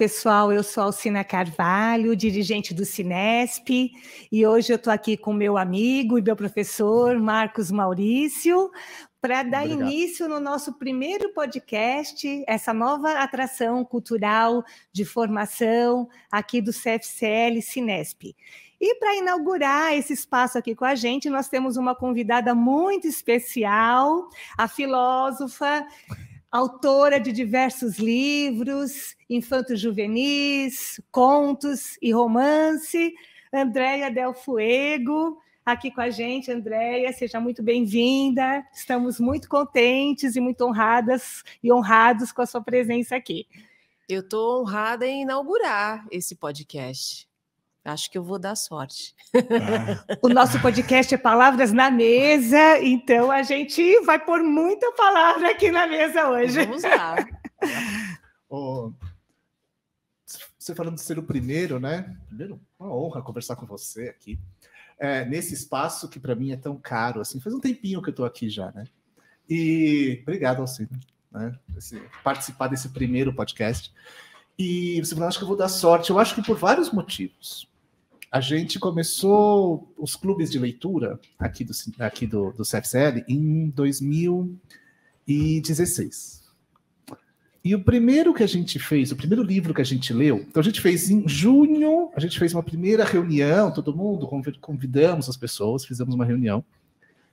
pessoal. Eu sou Alcina Carvalho, dirigente do Cinesp, e hoje eu estou aqui com meu amigo e meu professor Marcos Maurício para dar Obrigado. início no nosso primeiro podcast, essa nova atração cultural de formação aqui do CFCL Cinesp. E para inaugurar esse espaço aqui com a gente, nós temos uma convidada muito especial, a filósofa autora de diversos livros, infantos juvenis, contos e romance, Andréia Del Fuego, aqui com a gente, Andréia, seja muito bem-vinda. Estamos muito contentes e muito honradas e honrados com a sua presença aqui. Eu estou honrada em inaugurar esse podcast. Acho que eu vou dar sorte. Ah. o nosso podcast é Palavras na Mesa, então a gente vai pôr muita palavra aqui na mesa hoje. Vamos lá. você falando de ser o primeiro, né? Primeiro, uma honra conversar com você aqui. É, nesse espaço que para mim é tão caro, assim, faz um tempinho que eu estou aqui já, né? E obrigado, Alcino, né? Esse, participar desse primeiro podcast. E você falou, acho que eu vou dar sorte. Eu acho que por vários motivos a gente começou os clubes de leitura aqui do, aqui do, do CFCL em 2016. E o primeiro que a gente fez, o primeiro livro que a gente leu, então a gente fez em junho, a gente fez uma primeira reunião, todo mundo, convidamos as pessoas, fizemos uma reunião,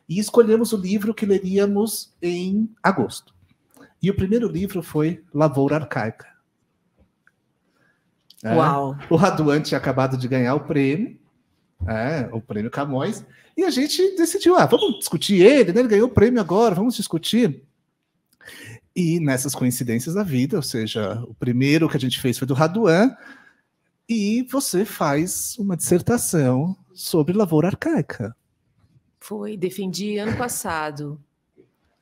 e escolhemos o livro que leríamos em agosto. E o primeiro livro foi Lavoura Arcaica, é. Uau! O Raduan tinha acabado de ganhar o prêmio, é, o prêmio Camões, e a gente decidiu, ah, vamos discutir ele, né? ele ganhou o prêmio agora, vamos discutir. E nessas coincidências da vida, ou seja, o primeiro que a gente fez foi do Raduan, e você faz uma dissertação sobre lavoura arcaica. Foi, defendi ano passado.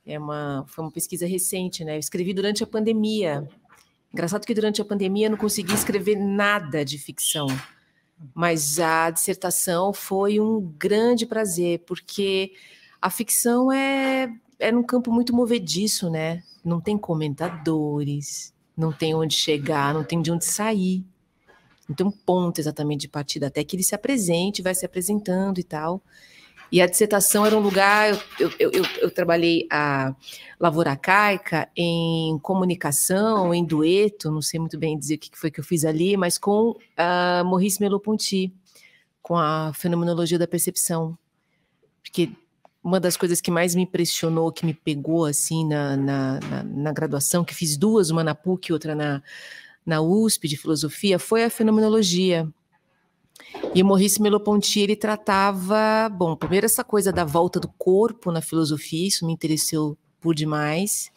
É uma, foi uma pesquisa recente, né? Eu escrevi durante a pandemia. Engraçado que durante a pandemia eu não consegui escrever nada de ficção, mas a dissertação foi um grande prazer, porque a ficção é, é num campo muito movediço, né? Não tem comentadores, não tem onde chegar, não tem de onde sair. Não tem um ponto exatamente de partida, até que ele se apresente, vai se apresentando e tal. E a dissertação era um lugar. Eu, eu, eu, eu trabalhei a Lavoura Caica em comunicação, em dueto, não sei muito bem dizer o que foi que eu fiz ali, mas com a ah, Maurice Melo ponty com a fenomenologia da percepção. Porque uma das coisas que mais me impressionou, que me pegou assim na, na, na, na graduação, que fiz duas, uma na PUC e outra na, na USP de filosofia, foi a fenomenologia e o Maurice merleau ele tratava, bom, primeiro essa coisa da volta do corpo na filosofia, isso me interessou por demais.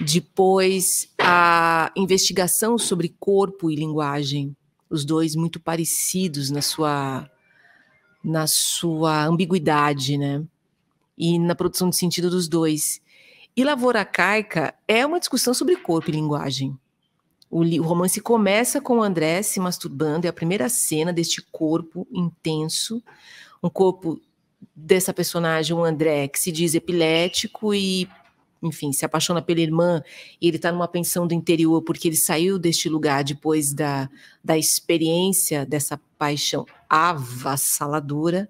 Depois, a investigação sobre corpo e linguagem, os dois muito parecidos na sua na sua ambiguidade, né? E na produção de sentido dos dois. E lavoura Caica é uma discussão sobre corpo e linguagem. O, o romance começa com o André se masturbando, é a primeira cena deste corpo intenso, um corpo dessa personagem, o André, que se diz epilético e enfim, se apaixona pela irmã e ele está numa pensão do interior porque ele saiu deste lugar depois da, da experiência dessa paixão avassaladora.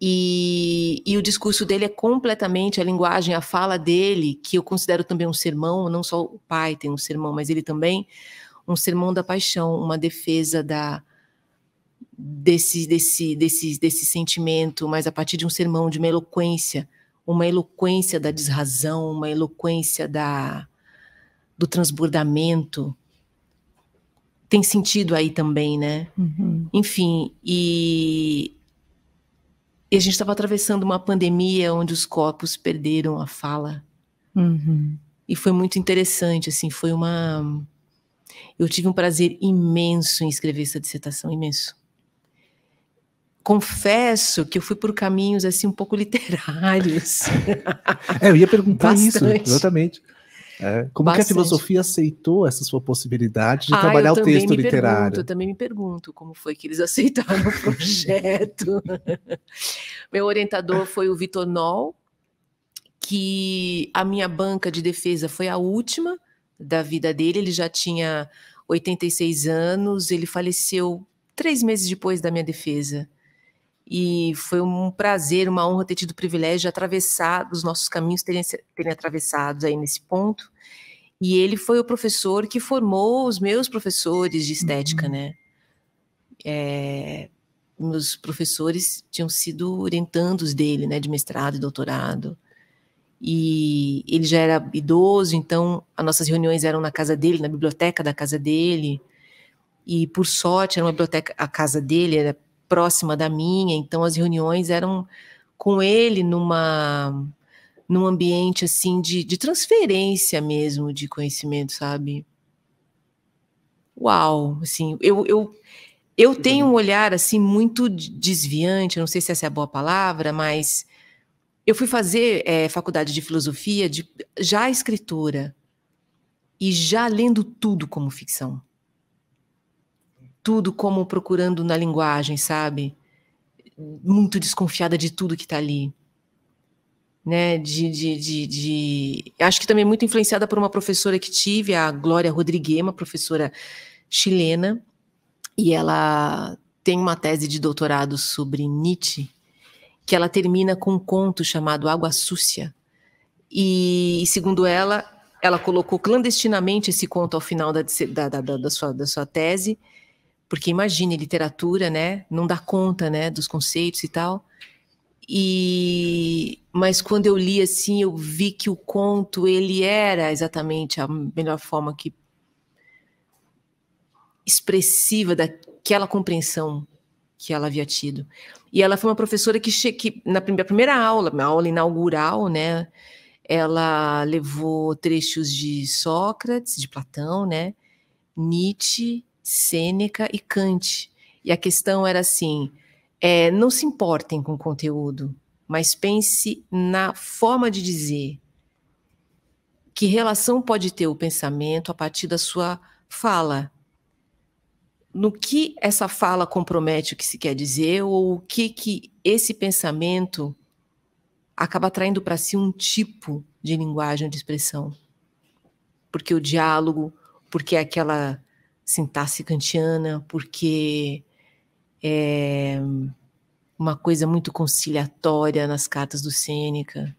E, e, o discurso dele é completamente a linguagem, a fala dele, que eu considero também um sermão, não só o pai tem um sermão, mas ele também um sermão da paixão, uma defesa da desse desse desse desse sentimento, mas a partir de um sermão de uma eloquência, uma eloquência da desrazão, uma eloquência da do transbordamento. Tem sentido aí também, né? Uhum. Enfim, e e a gente estava atravessando uma pandemia onde os corpos perderam a fala. Uhum. E foi muito interessante, assim, foi uma. Eu tive um prazer imenso em escrever essa dissertação, imenso. Confesso que eu fui por caminhos assim um pouco literários. é, eu ia perguntar Bastante. isso, exatamente. É. Como Bastante. que a filosofia aceitou essa sua possibilidade de ah, trabalhar o texto literário? Pergunto, eu também me pergunto como foi que eles aceitaram o projeto. Meu orientador foi o Vitor Nol, que a minha banca de defesa foi a última da vida dele. Ele já tinha 86 anos, ele faleceu três meses depois da minha defesa e foi um prazer, uma honra ter tido o privilégio de atravessar, os nossos caminhos terem, terem atravessado aí nesse ponto. E ele foi o professor que formou os meus professores de estética, uhum. né? É, meus professores tinham sido orientandos dele, né, de mestrado e doutorado. E ele já era idoso, então as nossas reuniões eram na casa dele, na biblioteca da casa dele. E por sorte, era uma biblioteca, a casa dele era próxima da minha, então as reuniões eram com ele numa num ambiente assim de, de transferência mesmo de conhecimento, sabe? Uau, assim, eu, eu, eu uhum. tenho um olhar assim muito desviante, não sei se essa é a boa palavra, mas eu fui fazer é, faculdade de filosofia de, já escritora e já lendo tudo como ficção tudo como procurando na linguagem, sabe? Muito desconfiada de tudo que está ali. Né, de, de, de, de, Acho que também muito influenciada por uma professora que tive, a Glória uma professora chilena, e ela tem uma tese de doutorado sobre Nietzsche, que ela termina com um conto chamado Água Súcia. E, segundo ela, ela colocou clandestinamente esse conto ao final da, da, da, da sua, da sua tese, porque imagine, literatura, né, não dá conta, né, dos conceitos e tal. E mas quando eu li assim, eu vi que o conto ele era exatamente a melhor forma que expressiva daquela compreensão que ela havia tido. E ela foi uma professora que, que na primeira aula, na aula inaugural, né, ela levou trechos de Sócrates, de Platão, né, Nietzsche Sêneca e Kant. E a questão era assim: é, não se importem com o conteúdo, mas pense na forma de dizer. Que relação pode ter o pensamento a partir da sua fala? No que essa fala compromete o que se quer dizer ou o que, que esse pensamento acaba traindo para si um tipo de linguagem de expressão? Porque o diálogo, porque é aquela sintaxe kantiana, porque é uma coisa muito conciliatória nas cartas do Sêneca.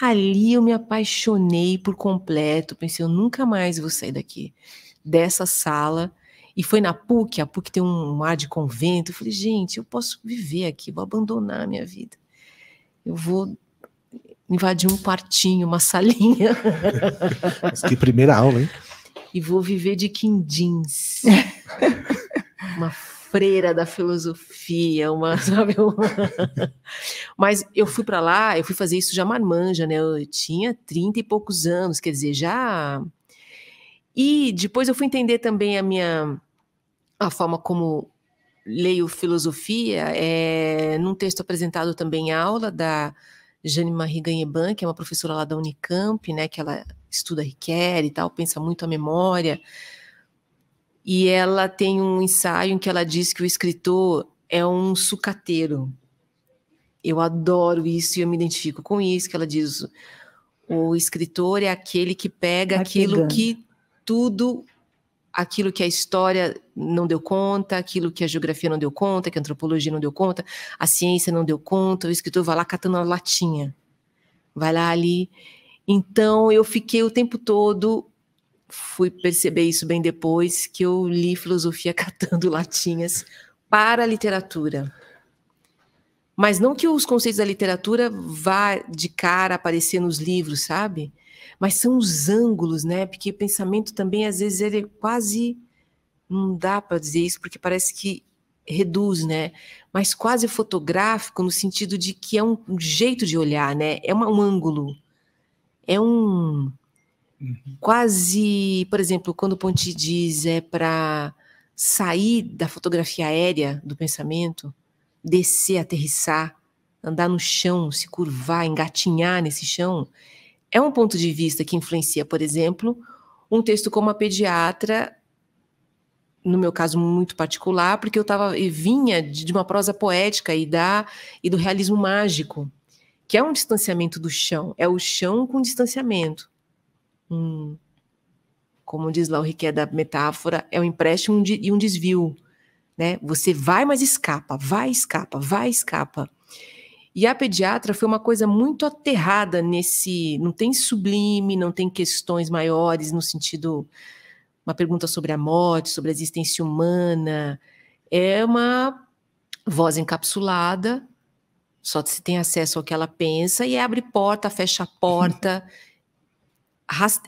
Ali eu me apaixonei por completo, pensei, eu nunca mais vou sair daqui, dessa sala. E foi na PUC, a PUC tem um ar de convento. Eu falei, gente, eu posso viver aqui, vou abandonar a minha vida. Eu vou invadir um quartinho, uma salinha. Mas que primeira aula, hein? e vou viver de quindins. uma freira da filosofia, uma, sabe, uma... Mas eu fui para lá, eu fui fazer isso já marmanja, né? Eu tinha 30 e poucos anos, quer dizer, já E depois eu fui entender também a minha a forma como leio filosofia é num texto apresentado também em aula da Jane Marie Ganheban, que é uma professora lá da Unicamp, né, que ela estuda requer e tal, pensa muito a memória. E ela tem um ensaio em que ela diz que o escritor é um sucateiro. Eu adoro isso e eu me identifico com isso, que ela diz o escritor é aquele que pega Vai aquilo pegando. que tudo, aquilo que a história não deu conta, aquilo que a geografia não deu conta, que a antropologia não deu conta, a ciência não deu conta, o escritor vai lá catando a latinha. Vai lá ali então eu fiquei o tempo todo, fui perceber isso bem depois, que eu li filosofia catando latinhas para a literatura. Mas não que os conceitos da literatura vá de cara aparecer nos livros, sabe? Mas são os ângulos, né? Porque o pensamento também, às vezes, ele é quase. Não dá para dizer isso, porque parece que reduz, né? Mas quase fotográfico, no sentido de que é um jeito de olhar, né? É um ângulo é um uhum. quase, por exemplo, quando o Ponte diz é para sair da fotografia aérea do pensamento, descer, aterrissar, andar no chão, se curvar, engatinhar nesse chão, é um ponto de vista que influencia, por exemplo, um texto como a pediatra, no meu caso muito particular, porque eu tava e vinha de uma prosa poética e da e do realismo mágico que é um distanciamento do chão, é o chão com distanciamento. Hum. Como diz lá o Riquet da metáfora, é um empréstimo e um desvio. Né? Você vai, mas escapa, vai, escapa, vai, escapa. E a pediatra foi uma coisa muito aterrada nesse. Não tem sublime, não tem questões maiores no sentido. Uma pergunta sobre a morte, sobre a existência humana. É uma voz encapsulada, só se tem acesso ao que ela pensa e abre porta, fecha uhum. porta.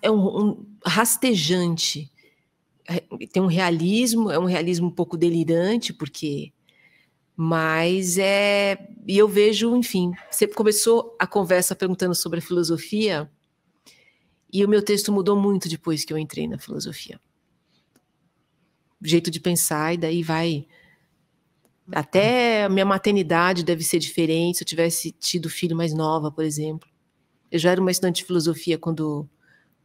é um, um rastejante. É, tem um realismo, é um realismo um pouco delirante, porque mas é. E eu vejo, enfim, você começou a conversa perguntando sobre a filosofia, e o meu texto mudou muito depois que eu entrei na filosofia. Jeito de pensar, e daí vai até a minha maternidade deve ser diferente se eu tivesse tido filho mais nova, por exemplo. Eu já era uma estudante de filosofia quando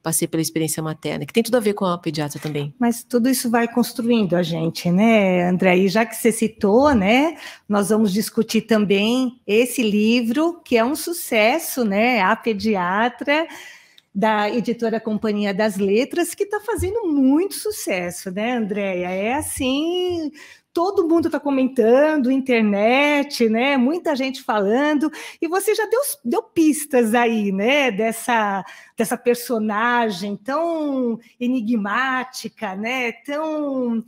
passei pela experiência materna, que tem tudo a ver com a pediatra também. Mas tudo isso vai construindo a gente, né, André? E já que você citou, né, nós vamos discutir também esse livro, que é um sucesso, né, A Pediatra, da editora Companhia das Letras, que está fazendo muito sucesso, né, Andréia? É assim, todo mundo está comentando, internet, né? Muita gente falando, e você já deu, deu pistas aí, né? Dessa, dessa personagem tão enigmática, né? Tão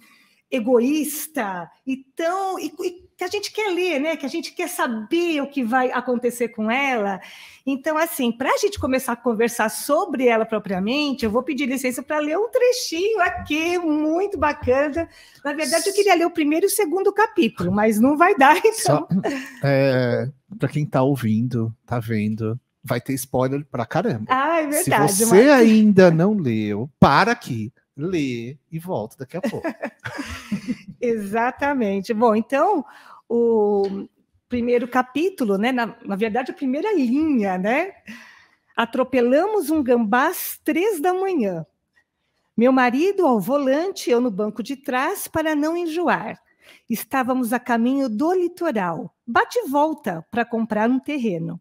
egoísta e tão e, e que a gente quer ler, né? Que a gente quer saber o que vai acontecer com ela. Então, assim, para a gente começar a conversar sobre ela propriamente, eu vou pedir licença para ler um trechinho aqui, muito bacana. Na verdade, eu queria ler o primeiro e o segundo capítulo, mas não vai dar, então. É, para quem está ouvindo, está vendo, vai ter spoiler para caramba. Ah, é verdade. Se você mas... ainda não leu, para aqui lê e volto daqui a pouco. Exatamente. Bom, então o primeiro capítulo, né? Na, na, verdade, a primeira linha, né? Atropelamos um gambá às três da manhã. Meu marido ao volante, eu no banco de trás para não enjoar. Estávamos a caminho do litoral. Bate volta para comprar um terreno.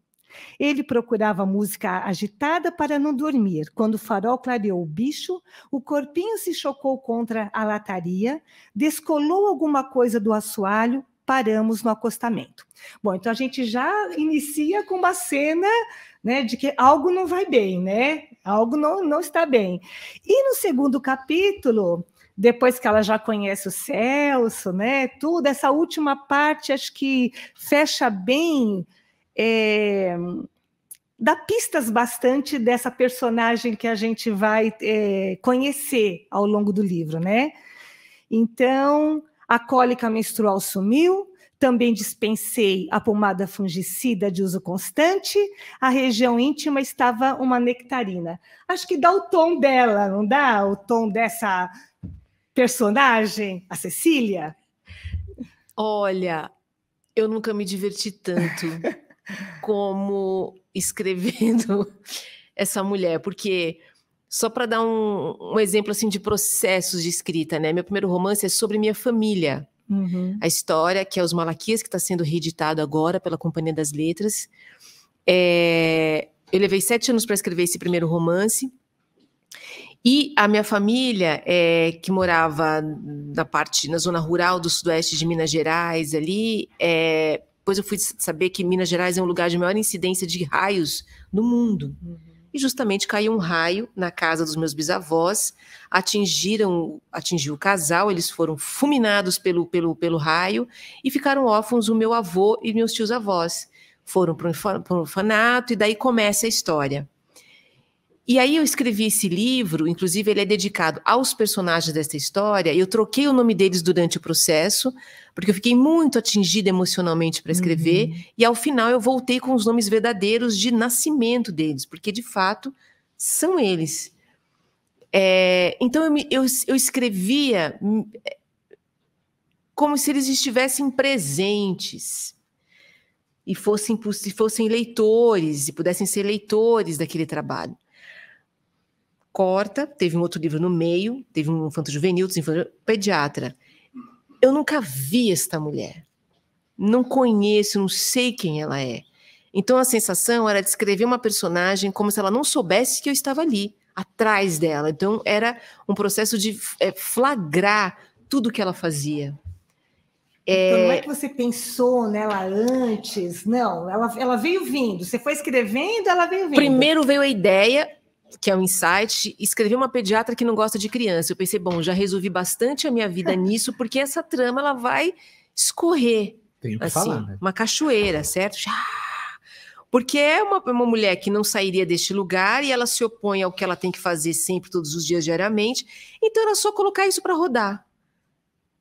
Ele procurava música agitada para não dormir. Quando o farol clareou o bicho, o corpinho se chocou contra a lataria, descolou alguma coisa do assoalho, paramos no acostamento. Bom, então a gente já inicia com uma cena né, de que algo não vai bem, né? Algo não, não está bem. E no segundo capítulo, depois que ela já conhece o Celso, né? Tudo, essa última parte acho que fecha bem é, dá pistas bastante dessa personagem que a gente vai é, conhecer ao longo do livro, né? Então, a cólica menstrual sumiu, também dispensei a pomada fungicida de uso constante, a região íntima estava uma nectarina. Acho que dá o tom dela, não dá? O tom dessa personagem, a Cecília? Olha, eu nunca me diverti tanto como escrevendo essa mulher, porque só para dar um, um, exemplo assim de processos de escrita, né? Meu primeiro romance é sobre minha família. Uhum. A história que é os Malaquias que está sendo reeditado agora pela Companhia das Letras. É... Eu levei sete anos para escrever esse primeiro romance. E a minha família, é, que morava na parte, na zona rural do sudoeste de Minas Gerais, ali, é, depois eu fui saber que Minas Gerais é um lugar de maior incidência de raios no mundo. Uhum. E justamente caiu um raio na casa dos meus bisavós, atingiram, atingiu o casal, eles foram fulminados pelo, pelo, pelo raio e ficaram órfãos o meu avô e meus tios avós. Foram para o orfanato e daí começa a história. E aí eu escrevi esse livro, inclusive ele é dedicado aos personagens desta história. Eu troquei o nome deles durante o processo, porque eu fiquei muito atingida emocionalmente para escrever. Uhum. E ao final eu voltei com os nomes verdadeiros de nascimento deles, porque de fato são eles. É, então eu, eu, eu escrevia hum, é, como se eles estivessem presentes e fossem, se fossem leitores e pudessem ser leitores daquele trabalho corta, teve um outro livro no meio, teve um infanto juvenil, desinfanto, pediatra. Eu nunca vi esta mulher. Não conheço, não sei quem ela é. Então a sensação era descrever uma personagem como se ela não soubesse que eu estava ali, atrás dela. Então era um processo de é, flagrar tudo que ela fazia. É... Então não é, é que você pensou nela antes, não. Ela, ela veio vindo. Você foi escrevendo, ela veio vindo. Primeiro veio a ideia, que é um insight, escrever uma pediatra que não gosta de criança. Eu pensei, bom, já resolvi bastante a minha vida nisso, porque essa trama ela vai escorrer. Tenho que assim, falar, né? Uma cachoeira, certo? Porque é uma, é uma mulher que não sairia deste lugar e ela se opõe ao que ela tem que fazer sempre, todos os dias, diariamente. Então era só colocar isso para rodar.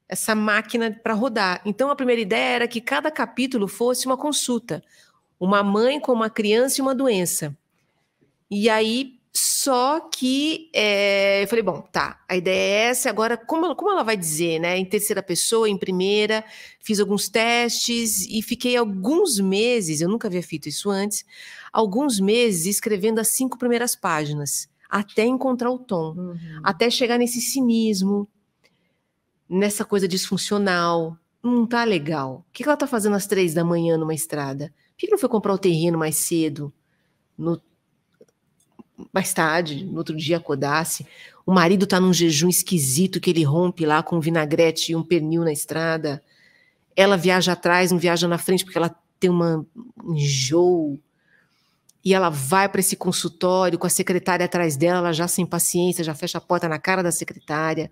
Essa máquina para rodar. Então a primeira ideia era que cada capítulo fosse uma consulta. Uma mãe com uma criança e uma doença. E aí só que é, eu falei, bom, tá, a ideia é essa, agora como, ela, como ela vai dizer, né? Em terceira pessoa, em primeira, fiz alguns testes e fiquei alguns meses, eu nunca havia feito isso antes, alguns meses escrevendo as cinco primeiras páginas, até encontrar o tom, uhum. até chegar nesse cinismo, nessa coisa disfuncional. Não hum, tá legal. O que ela tá fazendo às três da manhã numa estrada? Por que não foi comprar o terreno mais cedo? No mais tarde, no outro dia acordasse, o marido está num jejum esquisito que ele rompe lá com um vinagrete e um pernil na estrada. Ela viaja atrás, não viaja na frente porque ela tem uma um enjoo. E ela vai para esse consultório com a secretária atrás dela, ela já sem paciência, já fecha a porta na cara da secretária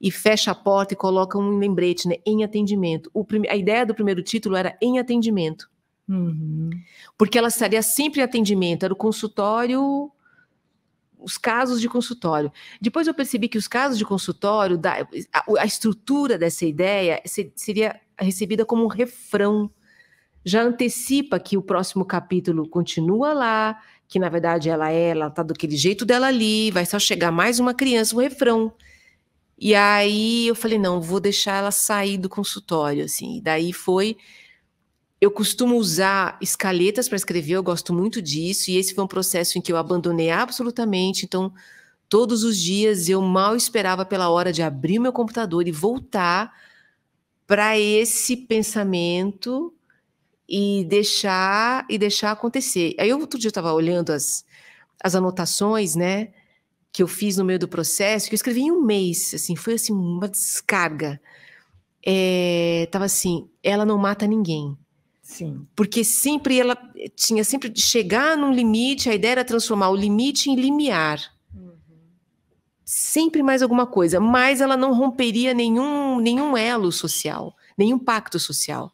e fecha a porta e coloca um lembrete, né? Em atendimento. O a ideia do primeiro título era em atendimento. Uhum. Porque ela estaria sempre em atendimento, era o consultório os casos de consultório. Depois eu percebi que os casos de consultório, da, a, a estrutura dessa ideia se, seria recebida como um refrão. Já antecipa que o próximo capítulo continua lá, que na verdade ela é, ela tá daquele jeito dela ali, vai só chegar mais uma criança, um refrão. E aí eu falei, não, vou deixar ela sair do consultório, assim. E daí foi eu costumo usar escaletas para escrever, eu gosto muito disso, e esse foi um processo em que eu abandonei absolutamente. Então, todos os dias eu mal esperava pela hora de abrir meu computador e voltar para esse pensamento e deixar e deixar acontecer. Aí outro dia eu estava olhando as, as anotações, né, que eu fiz no meio do processo, que eu escrevi em um mês, assim, foi assim uma descarga. É, tava assim, ela não mata ninguém. Sim. Porque sempre ela eh, tinha sempre de chegar num limite, a ideia era transformar o limite em limiar. Uhum. Sempre mais alguma coisa, mas ela não romperia nenhum, nenhum elo social, nenhum pacto social.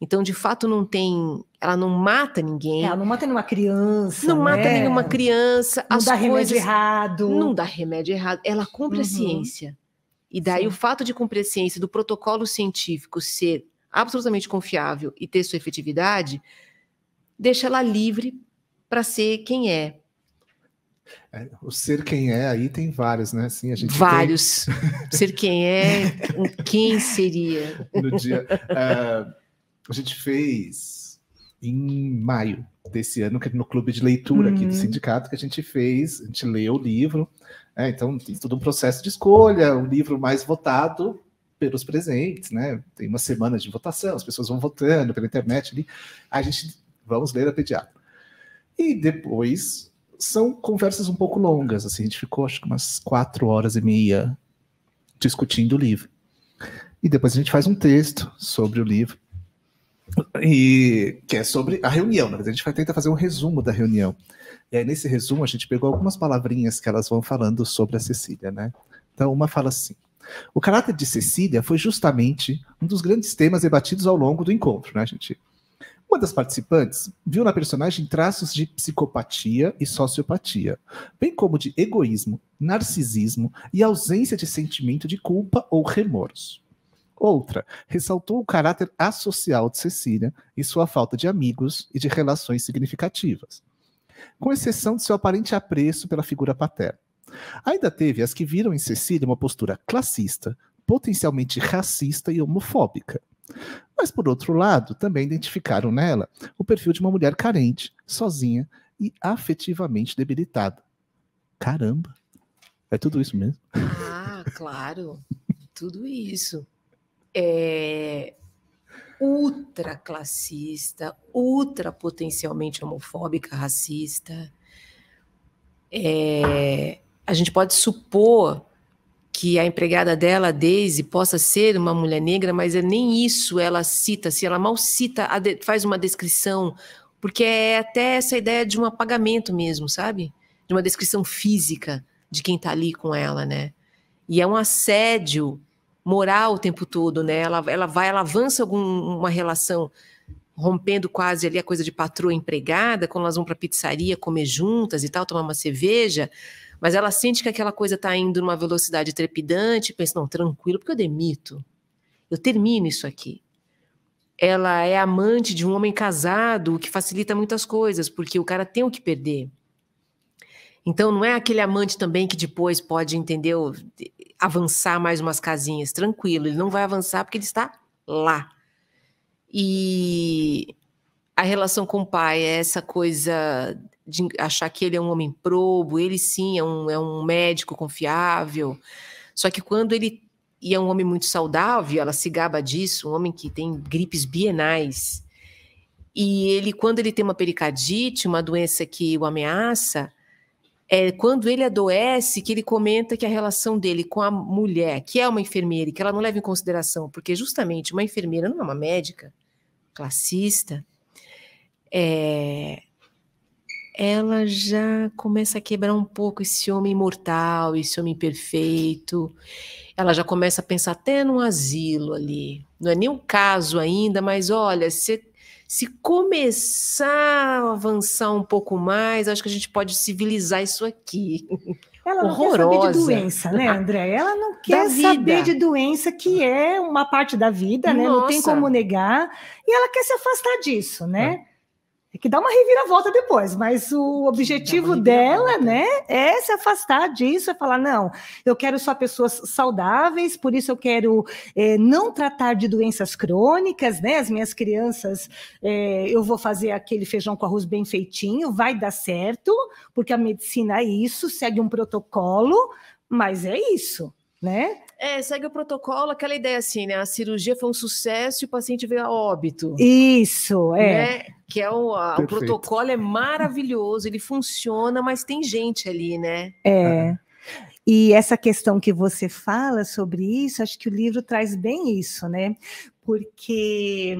Então, de fato, não tem. Ela não mata ninguém. Ela não mata nenhuma criança. Não né? mata nenhuma criança. Não dá coisas, remédio errado. Não dá remédio errado. Ela cumpre uhum. a ciência. E daí Sim. o fato de cumprir a ciência, do protocolo científico ser absolutamente confiável e ter sua efetividade, deixa ela livre para ser quem é. é. O ser quem é aí tem vários, né? Assim, a gente vários. Tem... ser quem é, quem seria. No dia. Uh, a gente fez em maio desse ano, é no clube de leitura aqui do uhum. sindicato, que a gente fez, a gente leu o livro, é, então tem todo um processo de escolha, o um livro mais votado pelos presentes, né? Tem uma semana de votação, as pessoas vão votando pela internet ali. A gente vamos ler a pediatra. E depois são conversas um pouco longas, assim, a gente ficou acho que umas quatro horas e meia discutindo o livro. E depois a gente faz um texto sobre o livro, e que é sobre a reunião. Na verdade, a gente vai tentar fazer um resumo da reunião. E aí, nesse resumo, a gente pegou algumas palavrinhas que elas vão falando sobre a Cecília, né? Então, uma fala assim: o caráter de Cecília foi justamente um dos grandes temas debatidos ao longo do encontro, né, gente? Uma das participantes viu na personagem traços de psicopatia e sociopatia, bem como de egoísmo, narcisismo e ausência de sentimento de culpa ou remorso. Outra ressaltou o caráter associal de Cecília e sua falta de amigos e de relações significativas, com exceção de seu aparente apreço pela figura paterna. Ainda teve as que viram em Cecília uma postura classista, potencialmente racista e homofóbica. Mas, por outro lado, também identificaram nela o perfil de uma mulher carente, sozinha e afetivamente debilitada. Caramba! É tudo isso mesmo? Ah, claro! tudo isso. É ultra classista, ultra potencialmente homofóbica, racista. É, a gente pode supor que a empregada dela, Daisy, possa ser uma mulher negra, mas é nem isso ela cita, se assim, ela mal cita, faz uma descrição, porque é até essa ideia de um apagamento mesmo, sabe? De uma descrição física de quem está ali com ela, né? E é um assédio moral o tempo todo, né? Ela, ela vai, ela avança alguma relação rompendo quase ali a coisa de patroa empregada, quando elas vão para pizzaria comer juntas e tal, tomar uma cerveja, mas ela sente que aquela coisa está indo numa velocidade trepidante, pensa, não, tranquilo, porque eu demito. Eu termino isso aqui. Ela é amante de um homem casado, o que facilita muitas coisas, porque o cara tem o que perder. Então não é aquele amante também que depois pode, entendeu, avançar mais umas casinhas, tranquilo, ele não vai avançar porque ele está lá. E a relação com o pai é essa coisa de achar que ele é um homem probo, ele sim é um, é um médico confiável. Só que quando ele. E é um homem muito saudável, ela se gaba disso, um homem que tem gripes bienais. E ele, quando ele tem uma pericardite, uma doença que o ameaça, é quando ele adoece que ele comenta que a relação dele com a mulher, que é uma enfermeira, e que ela não leva em consideração, porque justamente uma enfermeira não é uma médica classista, é, ela já começa a quebrar um pouco esse homem imortal, esse homem perfeito. Ela já começa a pensar até num asilo ali. Não é nem um caso ainda, mas olha, se, se começar a avançar um pouco mais, acho que a gente pode civilizar isso aqui. Ela não Horrorosa. quer saber de doença, né, André? Ela não quer saber de doença, que é uma parte da vida, né? Nossa. Não tem como negar. E ela quer se afastar disso, né? É é que dá uma reviravolta depois, mas o objetivo dela, né, é se afastar disso, é falar, não, eu quero só pessoas saudáveis, por isso eu quero é, não tratar de doenças crônicas, né, as minhas crianças, é, eu vou fazer aquele feijão com arroz bem feitinho, vai dar certo, porque a medicina é isso, segue um protocolo, mas é isso, né? É, segue o protocolo, aquela ideia assim, né? A cirurgia foi um sucesso e o paciente veio a óbito. Isso, é. Né? Que é o, a, o protocolo é maravilhoso, ele funciona, mas tem gente ali, né? É. E essa questão que você fala sobre isso, acho que o livro traz bem isso, né? Porque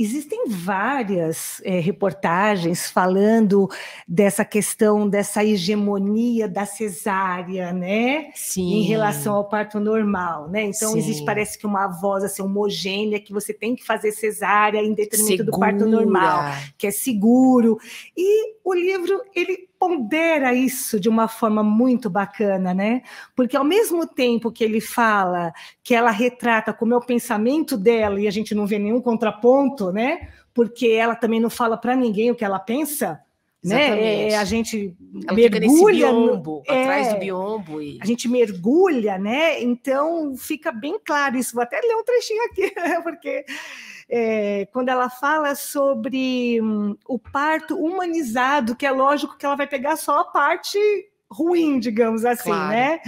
Existem várias é, reportagens falando dessa questão dessa hegemonia da cesárea, né? Sim. Em relação ao parto normal, né? Então Sim. existe parece que uma voz assim homogênea que você tem que fazer cesárea em detrimento Segura. do parto normal, que é seguro. E o livro ele pondera isso de uma forma muito bacana, né? Porque ao mesmo tempo que ele fala que ela retrata como é o pensamento dela e a gente não vê nenhum contraponto, né? Porque ela também não fala para ninguém o que ela pensa. Né? É, a gente ela mergulha biombo, no, é, atrás do biombo e... a gente mergulha, né? Então fica bem claro isso. Vou até ler um trechinho aqui, porque é, quando ela fala sobre hum, o parto humanizado, que é lógico que ela vai pegar só a parte ruim, digamos assim, claro. né?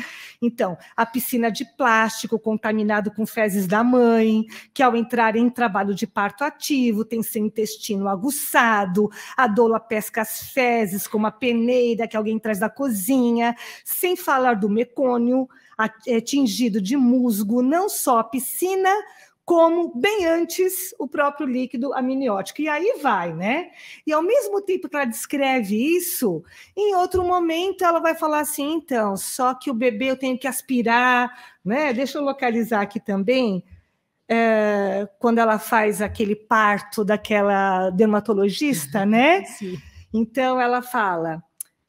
Então, a piscina de plástico contaminado com fezes da mãe, que ao entrar em trabalho de parto ativo tem seu intestino aguçado, a doula pesca as fezes com uma peneira que alguém traz da cozinha, sem falar do mecônio, é, tingido de musgo, não só a piscina, como bem antes o próprio líquido amniótico. E aí vai, né? E ao mesmo tempo que ela descreve isso, em outro momento ela vai falar assim, então, só que o bebê eu tenho que aspirar, né? Deixa eu localizar aqui também. É, quando ela faz aquele parto daquela dermatologista, uhum. né? Sim. Então ela fala,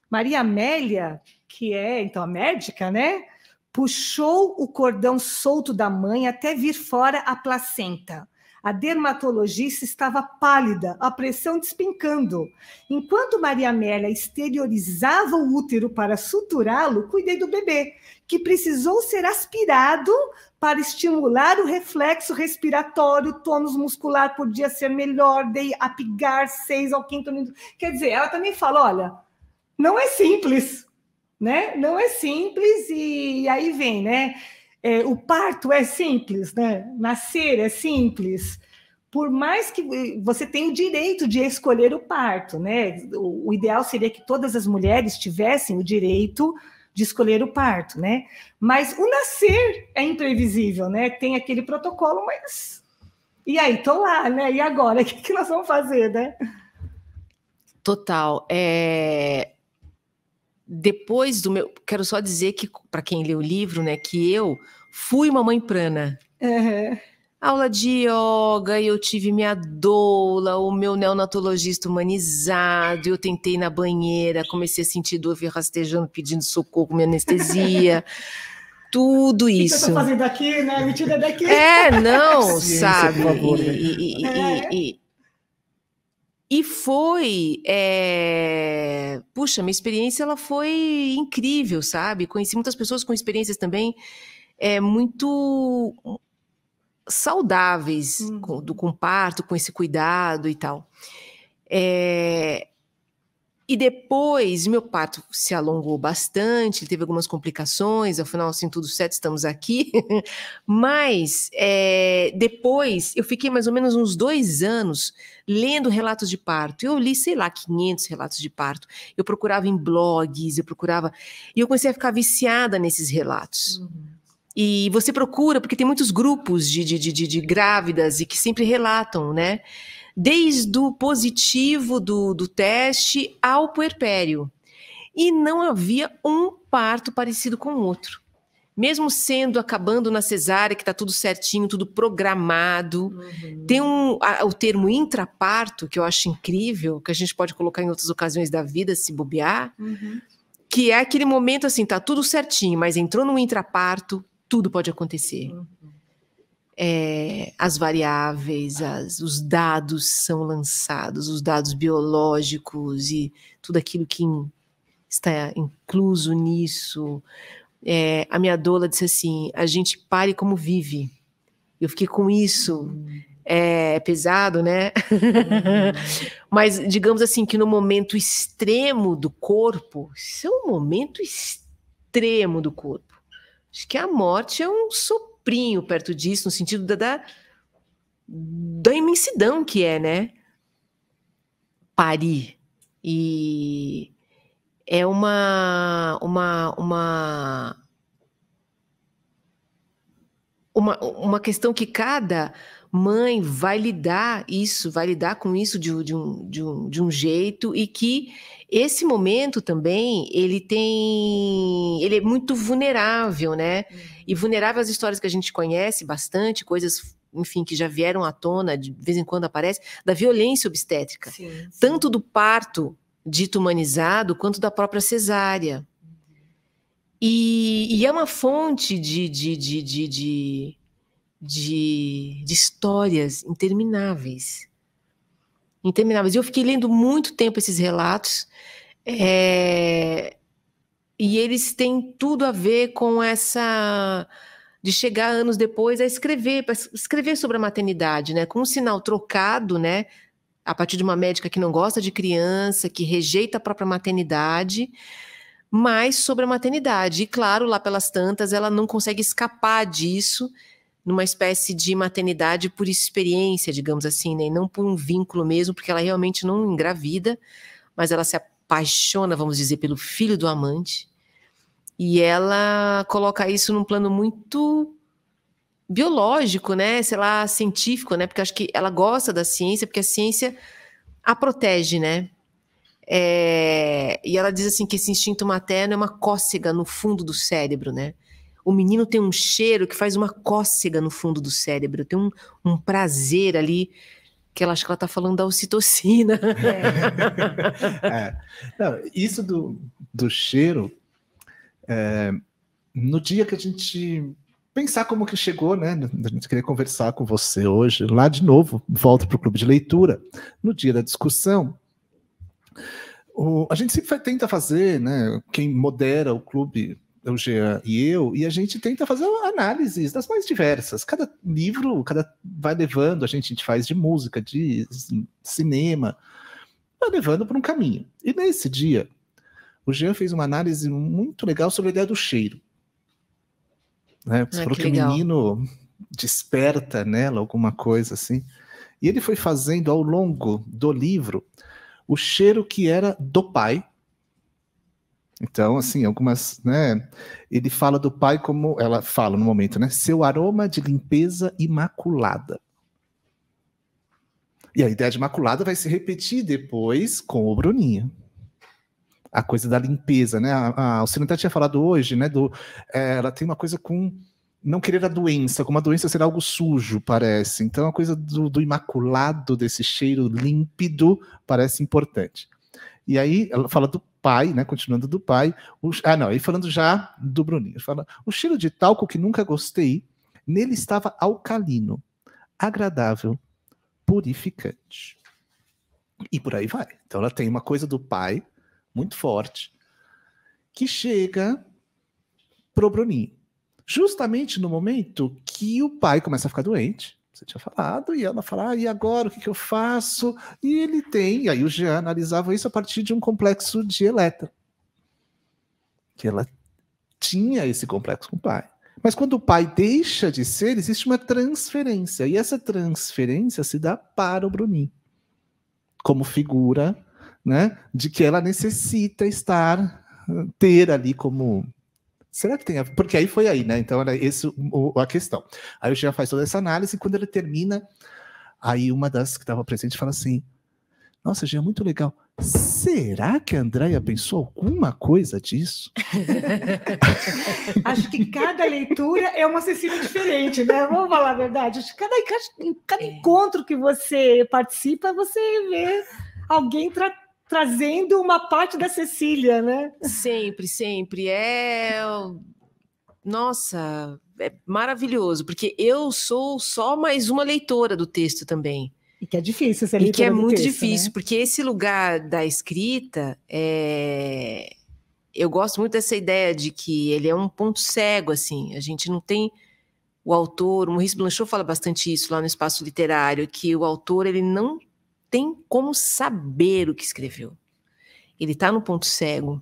Maria Amélia, que é então a médica, né? puxou o cordão solto da mãe até vir fora a placenta. A dermatologista estava pálida, a pressão despencando. Enquanto Maria Amélia exteriorizava o útero para suturá-lo, cuidei do bebê, que precisou ser aspirado para estimular o reflexo respiratório, tônus muscular podia ser melhor, dei apigar seis ao quinto minuto. Quer dizer, ela também fala: olha, não é simples né? Não é simples e aí vem, né? É, o parto é simples, né? Nascer é simples. Por mais que eh, você tenha o direito de escolher o parto, né? O, o ideal seria que todas as mulheres tivessem o direito de escolher o parto, né? Mas o nascer é imprevisível, né? Tem aquele protocolo, mas e aí, tô lá, né? E agora, o que, que nós vamos fazer, né? Total. É depois do meu. Quero só dizer que, para quem lê o livro, né, que eu fui uma mãe prana. Uhum. Aula de yoga, eu tive minha doula, o meu neonatologista humanizado, eu tentei na banheira, comecei a sentir dor, fui rastejando, pedindo socorro, minha anestesia. tudo isso. O que eu tô fazendo aqui, né? Me tira daqui. É, não, sabe? Favor, né? e, e, é. E, e foi, é... puxa, minha experiência ela foi incrível, sabe? Conheci muitas pessoas com experiências também é, muito saudáveis hum. com, do, com parto, com esse cuidado e tal. É... E depois, meu parto se alongou bastante, ele teve algumas complicações, afinal, assim, tudo certo, estamos aqui. Mas, é, depois, eu fiquei mais ou menos uns dois anos lendo relatos de parto. Eu li, sei lá, 500 relatos de parto. Eu procurava em blogs, eu procurava... E eu comecei a ficar viciada nesses relatos. Uhum. E você procura, porque tem muitos grupos de, de, de, de, de grávidas e que sempre relatam, né? desde o positivo do, do teste ao puerpério. E não havia um parto parecido com o outro. Mesmo sendo acabando na cesárea, que está tudo certinho, tudo programado, uhum. tem um, a, o termo intraparto, que eu acho incrível, que a gente pode colocar em outras ocasiões da vida, se bobear, uhum. que é aquele momento assim, está tudo certinho, mas entrou no intraparto, tudo pode acontecer. Uhum é, as variáveis, as, os dados são lançados, os dados biológicos e tudo aquilo que in, está incluso nisso. É, a minha doula disse assim: a gente pare como vive. Eu fiquei com isso. É, pesado, né? Mas digamos assim que no momento extremo do corpo, isso é um momento extremo do corpo. Acho que a morte é um sopro soprinho perto disso, no sentido da, da, da imensidão que é, né? Paris E é uma, uma, uma, uma, uma questão que cada mãe vai lidar isso, vai lidar com isso de, de, um, de, um, de um jeito e que esse momento também ele tem ele é muito vulnerável, né? Uhum. E vulnerável às histórias que a gente conhece bastante, coisas enfim, que já vieram à tona, de vez em quando aparece, da violência obstétrica. Sim, sim. Tanto do parto dito humanizado, quanto da própria cesárea. E, e é uma fonte de, de, de, de, de, de, de histórias intermináveis. Intermináveis. E eu fiquei lendo muito tempo esses relatos. É, e eles têm tudo a ver com essa de chegar anos depois a escrever, para escrever sobre a maternidade, né? Com um sinal trocado, né? A partir de uma médica que não gosta de criança, que rejeita a própria maternidade, mas sobre a maternidade. E claro, lá pelas tantas, ela não consegue escapar disso numa espécie de maternidade por experiência, digamos assim, né? E não por um vínculo mesmo, porque ela realmente não engravida, mas ela se apaixona, vamos dizer, pelo filho do amante e ela coloca isso num plano muito biológico, né? Sei lá, científico, né? Porque acho que ela gosta da ciência, porque a ciência a protege, né? É... E ela diz assim que esse instinto materno é uma cócega no fundo do cérebro, né? O menino tem um cheiro que faz uma cócega no fundo do cérebro, tem um, um prazer ali que ela acha que ela está falando da ocitocina. É. é. Não, isso do, do cheiro é, no dia que a gente pensar como que chegou, né? A gente queria conversar com você hoje. Lá de novo, volta para o clube de leitura. No dia da discussão, o, a gente sempre tenta fazer, né? Quem modera o clube é o Jean e eu, e a gente tenta fazer análises das mais diversas. Cada livro, cada vai levando, a gente, a gente faz de música, de cinema, vai levando para um caminho. E nesse dia, o Jean fez uma análise muito legal sobre a ideia do cheiro. Né? Ah, Você falou que, que o menino desperta nela alguma coisa assim. E ele foi fazendo ao longo do livro o cheiro que era do pai. Então, assim, algumas, né? Ele fala do pai como ela fala no momento, né? Seu aroma de limpeza imaculada. E a ideia de imaculada vai se repetir depois com o Bruninho a coisa da limpeza, né? A, a, o Sino tinha falado hoje, né? Do, é, ela tem uma coisa com não querer a doença, como a doença ser algo sujo, parece. Então, a coisa do, do imaculado, desse cheiro límpido, parece importante. E aí, ela fala do pai, né? Continuando do pai. O, ah, não, e falando já do Bruninho. Fala, o cheiro de talco que nunca gostei, nele estava alcalino, agradável, purificante. E por aí vai. Então, ela tem uma coisa do pai, muito forte, que chega pro Bruninho. Justamente no momento que o pai começa a ficar doente, você tinha falado, e ela fala, ah, e agora, o que, que eu faço? E ele tem, e aí o Jean analisava isso a partir de um complexo de Eletra. Que ela tinha esse complexo com o pai. Mas quando o pai deixa de ser, existe uma transferência, e essa transferência se dá para o Bruninho, como figura né? De que ela necessita estar ter ali como Será que tem a... Porque aí foi aí, né? Então era essa a questão. Aí o Jean faz toda essa análise e quando ele termina, aí uma das que estava presente fala assim: Nossa, Jean, muito legal. Será que a Andréia pensou alguma coisa disso? Acho que cada leitura é uma Cecília diferente, né? Vamos falar a verdade. Acho que cada, cada, cada é. encontro que você participa, você vê alguém tratando trazendo uma parte da Cecília, né? Sempre, sempre. É. Nossa, é maravilhoso, porque eu sou só mais uma leitora do texto também. E que é difícil ser leitora. E que é muito texto, difícil, né? porque esse lugar da escrita é. Eu gosto muito dessa ideia de que ele é um ponto cego, assim. A gente não tem o autor, o Maurice Blanchot fala bastante isso lá no espaço literário, que o autor ele não tem como saber o que escreveu. Ele está no ponto cego.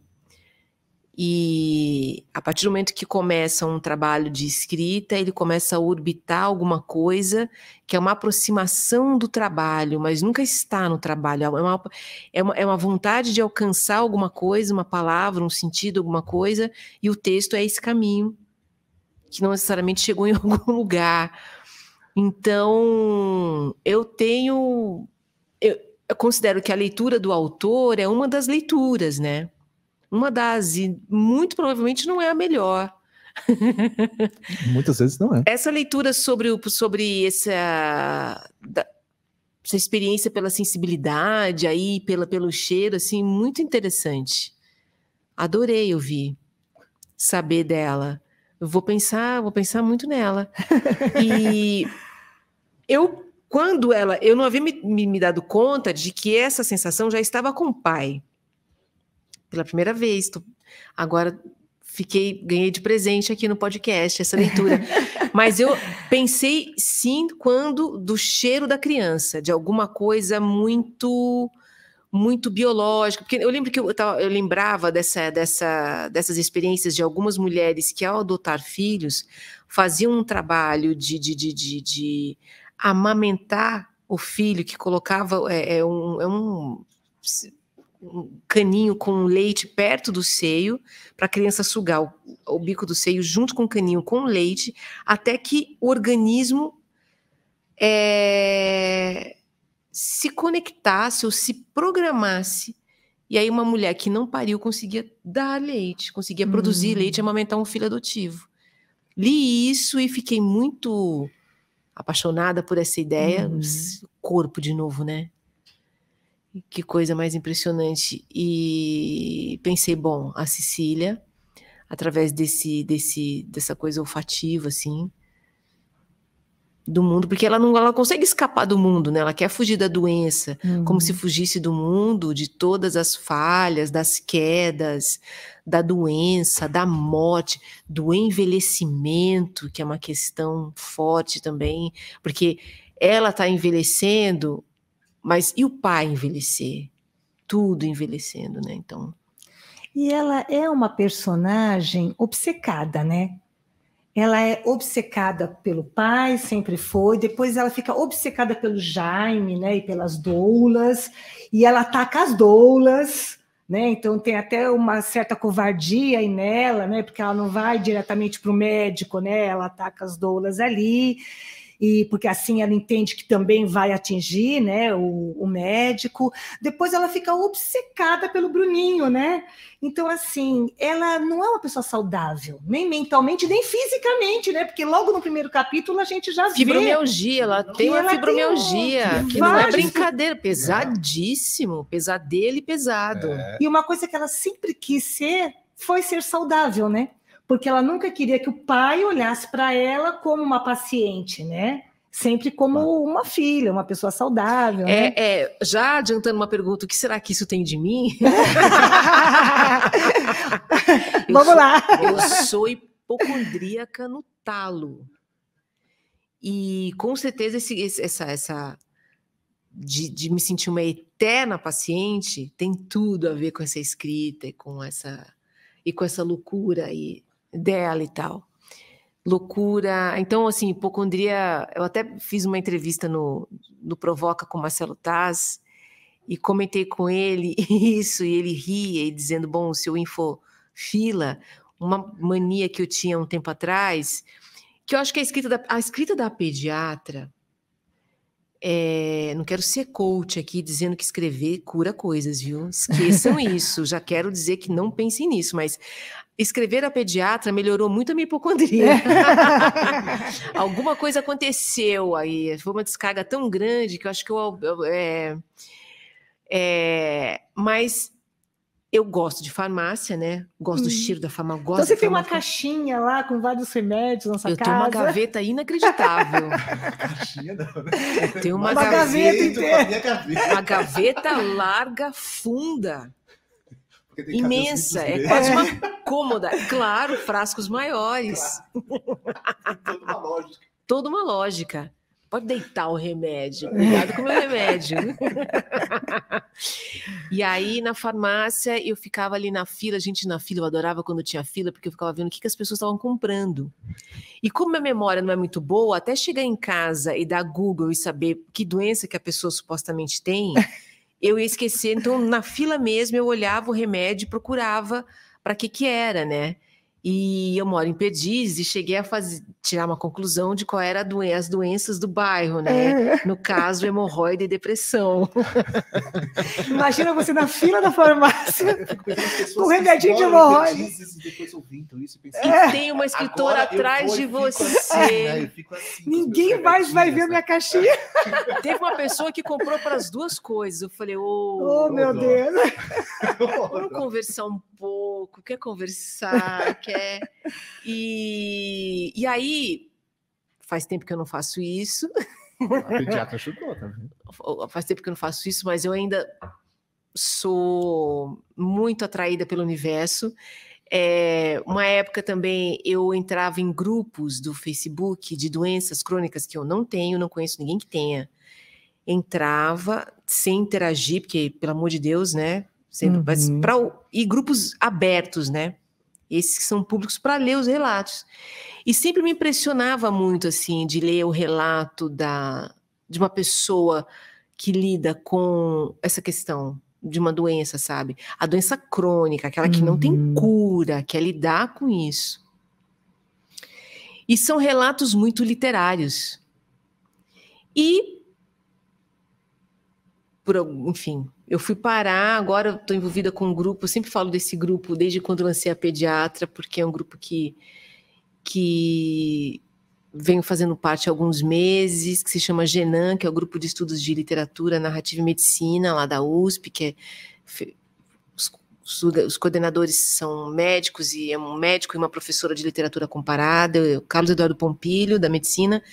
E a partir do momento que começa um trabalho de escrita, ele começa a orbitar alguma coisa que é uma aproximação do trabalho, mas nunca está no trabalho. É uma, é uma, é uma vontade de alcançar alguma coisa, uma palavra, um sentido, alguma coisa, e o texto é esse caminho, que não necessariamente chegou em algum lugar. Então, eu tenho eu, eu considero que a leitura do autor é uma das leituras, né? Uma das, e muito provavelmente não é a melhor. Muitas vezes não é. Essa leitura sobre, o, sobre essa, da, essa experiência pela sensibilidade, aí pela, pelo cheiro, assim, muito interessante. Adorei ouvir, saber dela. Eu vou pensar, vou pensar muito nela. e eu quando ela, eu não havia me, me, me dado conta de que essa sensação já estava com o pai. Pela primeira vez, tô, agora fiquei, ganhei de presente aqui no podcast essa leitura. Mas eu pensei sim quando do cheiro da criança, de alguma coisa muito muito biológica, porque eu lembro que eu, tava, eu lembrava dessa, dessa, dessas experiências de algumas mulheres que ao adotar filhos faziam um trabalho de, de, de, de, de amamentar o filho, que colocava é, é um, é um, um, caninho com leite perto do seio, para a criança sugar o, o, bico do seio junto com o caninho com leite, até que o organismo é, se conectasse ou se programasse. E aí, uma mulher que não pariu conseguia dar leite, conseguia produzir hum. leite e amamentar um filho adotivo. Li isso e fiquei muito apaixonada por essa ideia, uhum. corpo de novo, né? Que coisa mais impressionante. E pensei, bom, a Cecília, através desse, desse dessa coisa olfativa, assim, do mundo, porque ela não, ela consegue escapar do mundo, né? Ela quer fugir da doença, uhum. como se uhum. fugisse do mundo, de todas as falhas, das quedas, da doença, da morte, do envelhecimento, que é uma questão forte também, porque ela está envelhecendo, mas e o pai envelhecer? Tudo envelhecendo, né? Então. E ela é uma personagem obcecada, né? ela é obcecada pelo pai, sempre foi, depois ela fica obcecada pelo Jaime, né, e pelas doulas, e ela ataca as doulas, né? Então tem até uma certa covardia aí nela, né? Porque ela não vai diretamente para o médico, né? Ela ataca as doulas ali e porque assim ela entende que também vai atingir né, o, o médico. Depois ela fica obcecada pelo Bruninho, né? Então, assim, ela não é uma pessoa saudável, nem mentalmente, nem fisicamente, né? Porque logo no primeiro capítulo a gente já fibromialgia, vê. Fibromialgia, ela tem uma fibromialgia, tem um... que não é brincadeira, pesadíssimo, pesadelo e pesado. É. E uma coisa que ela sempre quis ser foi ser saudável, né? porque ela nunca queria que o pai olhasse para ela como uma paciente, né? Sempre como uma filha, uma pessoa saudável. É, né? é já adiantando uma pergunta, o que será que isso tem de mim? Vamos sou, lá. Eu sou hipocondríaca no talo. E com certeza esse, esse, essa, essa de, de, me sentir uma eterna paciente tem tudo a ver com essa escrita e com essa e com essa loucura e dela e tal. Loucura. Então, assim, hipocondria. Eu até fiz uma entrevista no, no Provoca com Marcelo Taz e comentei com ele isso, e ele ria, e dizendo: Bom, seu infofila, uma mania que eu tinha um tempo atrás, que eu acho que a escrita da, a escrita da pediatra é, não quero ser coach aqui dizendo que escrever cura coisas, viu? Esqueçam isso. Já quero dizer que não pensem nisso, mas escrever a pediatra melhorou muito a minha hipocondria. É. Alguma coisa aconteceu aí. Foi uma descarga tão grande que eu acho que eu. eu é, é, mas eu gosto de farmácia, né? Gosto hum. do uhum. cheiro da farmácia. Então gosto então você tem uma caixinha lá com vários remédios na sua eu casa? Né? Eu tenho uma gaveta inacreditável. caixinha não, né? Tem uma, uma gaveta, inteira. Uma gaveta larga, funda. Imensa, é quase uma cômoda. Claro, frascos maiores. Claro. Toda uma lógica. Toda uma lógica. Pode deitar o remédio, cuidado com o meu remédio. e aí, na farmácia, eu ficava ali na fila, a gente na fila, eu adorava quando tinha fila, porque eu ficava vendo o que, que as pessoas estavam comprando. E como minha memória não é muito boa, até chegar em casa e dar Google e saber que doença que a pessoa supostamente tem, eu ia esquecer. Então, na fila mesmo, eu olhava o remédio e procurava para que que era, né? E eu moro em Pediz e cheguei a fazer, tirar uma conclusão de qual era doen as doenças do bairro, né? É. No caso, hemorroida e depressão. Imagina você na fila da farmácia é, com um remedinho de hemorroida. E depois ouvindo isso e, é. e tem uma escritora atrás de você. Assim, né? assim, Ninguém mais vai ver né? minha caixinha. Teve uma pessoa que comprou para as duas coisas. Eu falei, ô... Oh, oh, meu Deus. Deus. Vamos conversar um pouco, quer conversar, quer. E, e aí, faz tempo que eu não faço isso. A pediatra chutou também. Faz tempo que eu não faço isso, mas eu ainda sou muito atraída pelo universo. É, uma época também eu entrava em grupos do Facebook de doenças crônicas que eu não tenho, não conheço ninguém que tenha. Entrava sem interagir, porque, pelo amor de Deus, né? Sempre, uhum. pra, e grupos abertos, né? Esses que são públicos para ler os relatos. E sempre me impressionava muito, assim, de ler o relato da, de uma pessoa que lida com essa questão de uma doença, sabe? A doença crônica, aquela que não tem uhum. cura, que é lidar com isso. E são relatos muito literários. E por enfim, eu fui parar, agora estou envolvida com um grupo, sempre falo desse grupo desde quando lancei a Pediatra, porque é um grupo que, que venho fazendo parte há alguns meses, que se chama Genan, que é o grupo de estudos de literatura, narrativa e medicina lá da USP, que é os coordenadores são médicos e é um médico e uma professora de literatura comparada, é o Carlos Eduardo Pompilho da medicina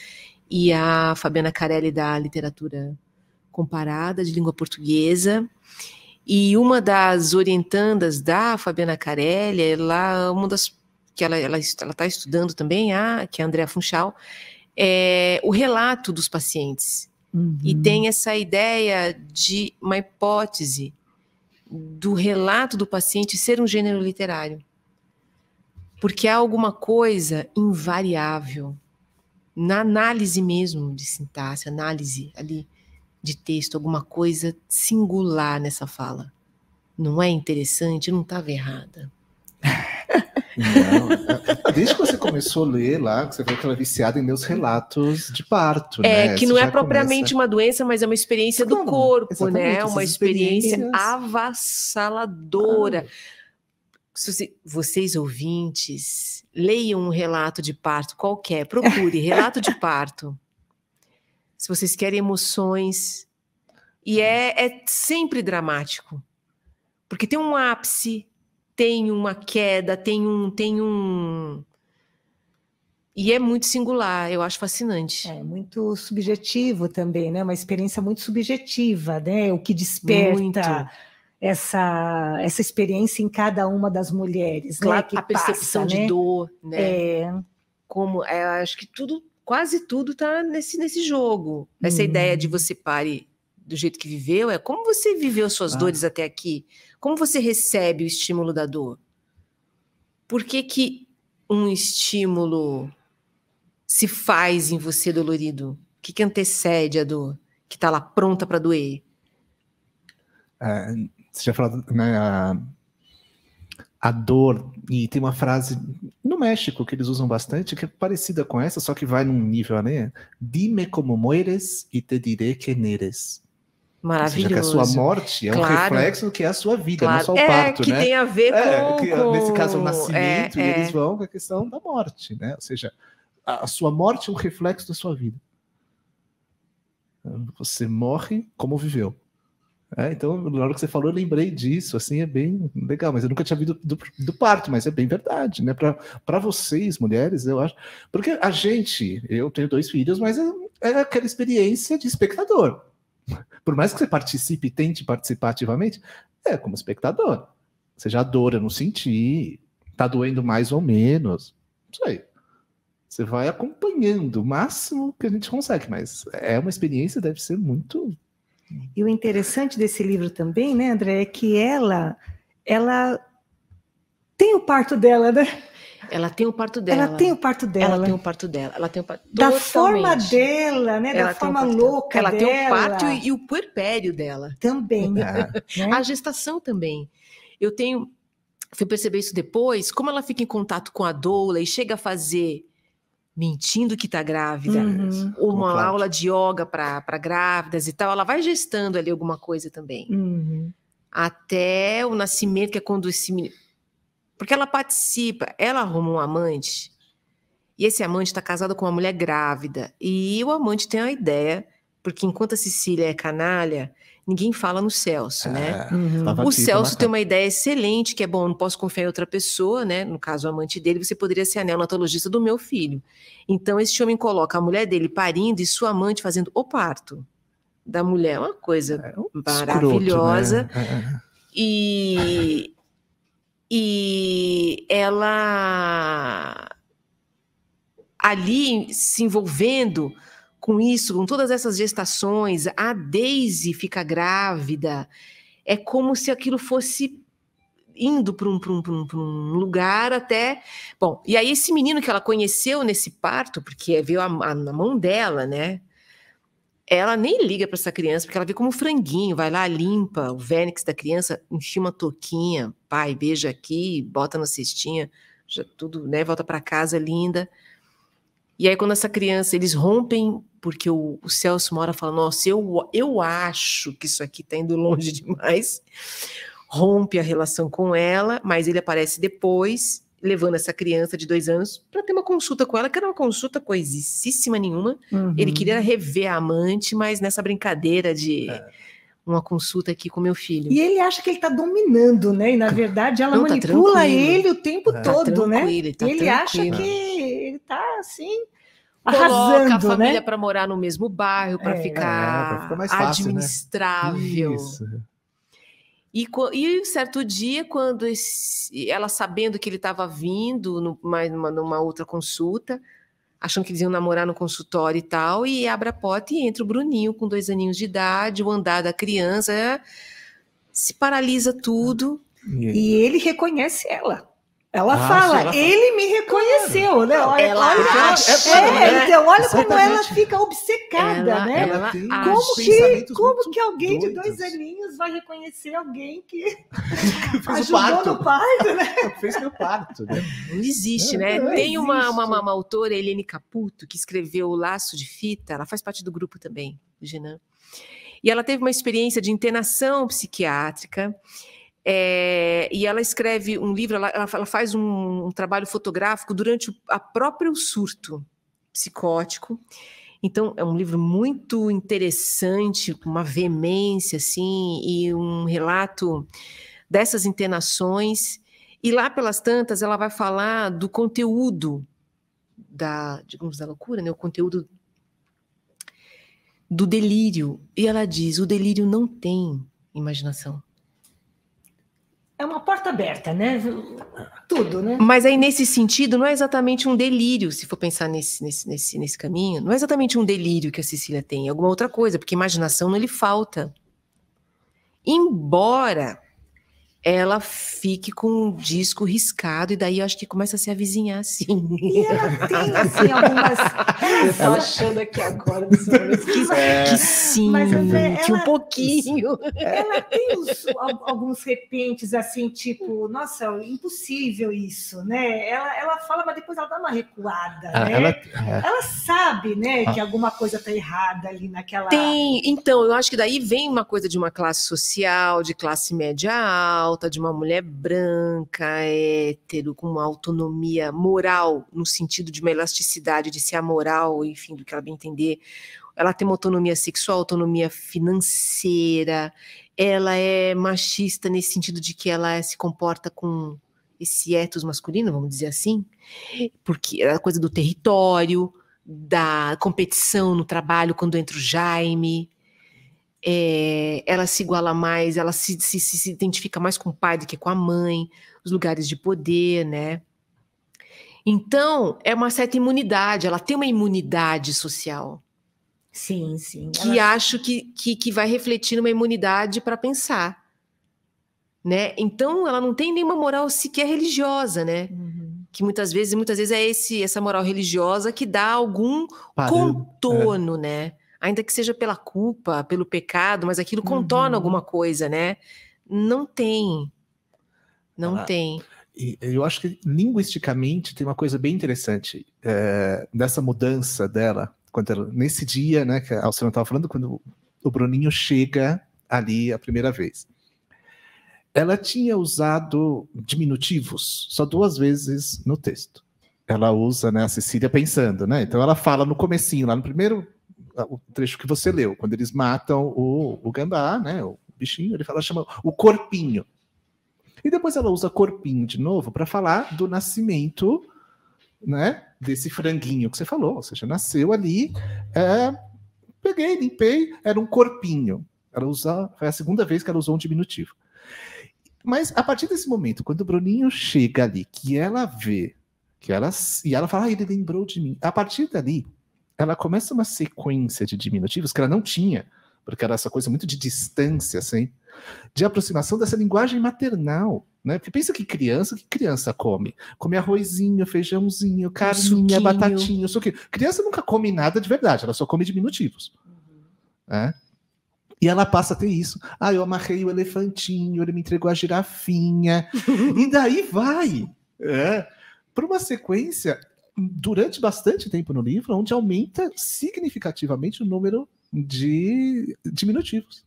e a Fabiana Carelli da literatura comparada de língua portuguesa. E uma das orientandas da Fabiana Carelli, ela, uma das que ela está ela, ela tá estudando também, a, que é a Andrea Funchal, é o relato dos pacientes. Uhum. E tem essa ideia de uma hipótese do relato do paciente ser um gênero literário. Porque há alguma coisa invariável na análise mesmo de sintaxe, análise ali, de texto, alguma coisa singular nessa fala. Não é interessante? Não estava errada. Não, é, é, desde que você começou a ler lá, você vê que ela é viciada em meus relatos de parto. É, né? que não é propriamente começa... uma doença, mas é uma experiência do corpo, né? Uma experiência avassaladora. Ah. Vocês ouvintes, leiam um relato de parto qualquer, procure relato de parto se vocês querem emoções. E uhum. é, é sempre dramático. Porque tem um ápice, tem uma queda, tem um. Tem um... E é muito singular, eu acho fascinante. É muito subjetivo também, né? Uma experiência muito subjetiva, né? O que desperta essa, essa experiência em cada uma das mulheres, né? claro, né? Que a percepção passa, de né? dor, né? É. Como, é, acho que tudo quase tudo está nesse, nesse jogo. Essa hum. ideia de você pare do jeito que viveu é como você viveu suas ah. dores até aqui? Como você recebe o estímulo da dor? Por que, que um estímulo se faz em você dolorido? O que, que antecede a dor? Que está lá pronta para doer? É, você já falou, né, a dor. E tem uma frase no México que eles usam bastante, que é parecida com essa, só que vai num nível, né? Dime como mueres e te direi que eres. Maravilhoso. Ou seja, que a sua morte é claro. um reflexo do que é a sua vida, claro. não é só o é, parto, que né? tem a ver é, com... nesse caso, é o nascimento, é, e é. eles vão com a questão da morte, né? Ou seja, a sua morte é um reflexo da sua vida. Você morre como viveu. É, então, na hora que você falou, eu lembrei disso, assim, é bem legal, mas eu nunca tinha visto do, do, parto, mas é bem verdade, né? Para vocês, mulheres, eu acho. Porque a gente, eu tenho dois filhos, mas é, é aquela experiência de espectador. Por mais que você participe, tente participar ativamente, é como espectador. Você já dor, eu não senti, tá doendo mais ou menos, isso aí. Você vai acompanhando o máximo que a gente consegue, mas é uma experiência, deve ser muito e o interessante desse livro também, né, André, é que ela, ela tem o parto dela, né? Ela tem o parto dela. Ela tem o parto dela. Ela tem o parto dela. Ela tem o parto Da totalmente. forma dela, né? Ela da forma louca dela. Ela tem o parto e, o puerpério dela. Também. Né? A gestação também. Eu tenho... Fui perceber isso depois. Como ela fica em contato com a doula e chega a fazer mentindo que está grávida, uhum. uma Como aula de yoga para grávidas e tal, ela vai gestando ali alguma coisa também. Uhum. Até o nascimento, que é quando esse menino. Porque ela participa, ela arruma um amante, e esse amante está casado com uma mulher grávida. E o amante tem a ideia, porque enquanto a Cecília é canalha, ninguém fala no Celso, né? é, né? Uhum. O Celso tem uma ideia excelente, que é bom, não posso confiar em outra pessoa, né? No caso, o amante dele, você poderia ser a neonatologista do meu filho. Então, esse homem coloca a mulher dele parindo e sua amante fazendo o parto da mulher. Uma coisa é, é maravilhosa. Escroto, né? É, é, e. e ela ali se envolvendo com isso, com todas essas gestações, a Daisy fica grávida. É como se aquilo fosse indo para um, um, um, um lugar até. Bom, e aí esse menino que ela conheceu nesse parto, porque veio a, a, na mão dela, né? Ela nem liga para essa criança, porque ela vê como franguinho, vai lá, limpa o vênix da criança, enche uma touquinha, pai, beija aqui, bota na cestinha, já tudo, né? Volta para casa linda. E aí, quando essa criança, eles rompem, porque o, o Celso Mora fala: Nossa, eu, eu acho que isso aqui está indo longe demais. Rompe a relação com ela, mas ele aparece depois, levando essa criança de dois anos para ter uma consulta com ela, que era uma consulta coisíssima nenhuma. Uhum. Ele queria rever a amante, mas nessa brincadeira de. É uma consulta aqui com meu filho. E ele acha que ele está dominando, né? E na tá verdade ela Não, manipula tá ele o tempo tá todo, né? Tá ele acha que ele está assim. Arrasando, Coloca a né? família né? para morar no mesmo bairro, para é, ficar, é, ficar mais fácil, né? administrável. Né? Isso. E, e certo dia, quando esse, ela sabendo que ele estava vindo, no, mais numa, numa outra consulta, achando que eles iam namorar no consultório e tal, e abre a porta e entra o Bruninho com dois aninhos de idade, o andar da criança, é, se paralisa tudo. E ele reconhece ela. Ela ah, fala, ela ele fala. me reconheceu, né? Olha, ela olha, acha, é, né? então olha Exatamente. como ela fica obcecada, ela, né? Ela como que, como que alguém doidos. de dois aninhos vai reconhecer alguém que fez ajudou o parto. no parto, né? fez meu parto, né? Não existe, né? Não Tem não uma, uma, uma, uma, autora, Helene Caputo, que escreveu O Laço de Fita, ela faz parte do grupo também, do Genan. E ela teve uma experiência de internação psiquiátrica é, e ela escreve um livro, ela, ela faz um, um trabalho fotográfico durante o a próprio surto psicótico. Então, é um livro muito interessante, com uma veemência, assim, e um relato dessas internações. E lá pelas tantas, ela vai falar do conteúdo da, digamos, da loucura, né? O conteúdo do delírio. E ela diz: o delírio não tem imaginação é uma porta aberta, né? Tudo, né? Mas aí, nesse sentido, não é exatamente um delírio, se for pensar nesse, nesse, nesse, nesse caminho, não é exatamente um delírio que a Cecília tem, é alguma outra coisa, porque imaginação não lhe falta. Embora ela fique com um disco riscado, e daí eu acho que começa a se avizinhar assim. E ela tem, assim, algumas. ela tá achando aqui agora, que, é. que sim, mas, ela, que um pouquinho. Ela tem os, alguns repentes, assim, tipo, nossa, impossível isso, né? Ela, ela fala, mas depois ela dá uma recuada, ah, né? Ela, é. ela, sabe, né, ah. que alguma coisa tá errada ali naquela. Tem, então, eu acho que daí vem uma coisa de uma classe social, de classe média alta pauta de uma mulher branca, hétero, com uma autonomia moral, no sentido de uma elasticidade, de ser amoral, enfim, do que ela bem entender. Ela tem uma autonomia sexual, autonomia financeira, ela é machista nesse sentido de que ela se comporta com esse etos masculino, vamos dizer assim, porque é a coisa do território, da competição no trabalho quando entra o Jaime, é, ela se iguala mais, ela se, se, se identifica mais com o pai do que com a mãe, os lugares de poder, né? Então, é uma certa imunidade, ela tem uma imunidade social. Sim, sim. Que acho que, que, que, vai refletir numa imunidade para pensar. Né? Então, ela não tem nenhuma moral sequer religiosa, né? Uhum. Que muitas vezes, muitas vezes é esse, essa moral religiosa que dá algum Parando. É. contorno, é. né? ainda que seja pela culpa, pelo pecado, mas aquilo contorna uhum. alguma coisa, né? Não tem. Não ah, tem. eu acho que linguisticamente tem uma coisa bem interessante é, dessa mudança dela. Quando ela, nesse dia, né, que a Alcina estava falando, quando o Bruninho chega ali a primeira vez. Ela tinha usado diminutivos só duas vezes no texto. Ela usa, né, a Cecília pensando, né? Então ela fala no comecinho, lá no primeiro o trecho que você leu, quando eles matam o, o Gandá, né? O bichinho, ele fala, chama o corpinho. E depois ela usa corpinho de novo para falar do nascimento, né? Desse franguinho que você falou, ou seja, nasceu ali, é, peguei, limpei, era um corpinho. Ela usa, foi a segunda vez que ela usou um diminutivo. Mas a partir desse momento, quando o Bruninho chega ali, que ela vê, que ela e ela fala, ah, ele lembrou de mim. A partir dali, ela começa uma sequência de diminutivos que ela não tinha, porque era essa coisa muito de distância, assim, de aproximação dessa linguagem maternal, né? Porque pensa que criança, que criança come? Come arrozinho, feijãozinho, carninha, suquinho. batatinha, suquinho. Criança nunca come nada de verdade, ela só come diminutivos, uhum. né? E ela passa a ter isso. Ah, eu amarrei o elefantinho, ele me entregou a girafinha. e daí vai. É, para uma sequência durante bastante tempo no livro, onde aumenta significativamente o número de diminutivos.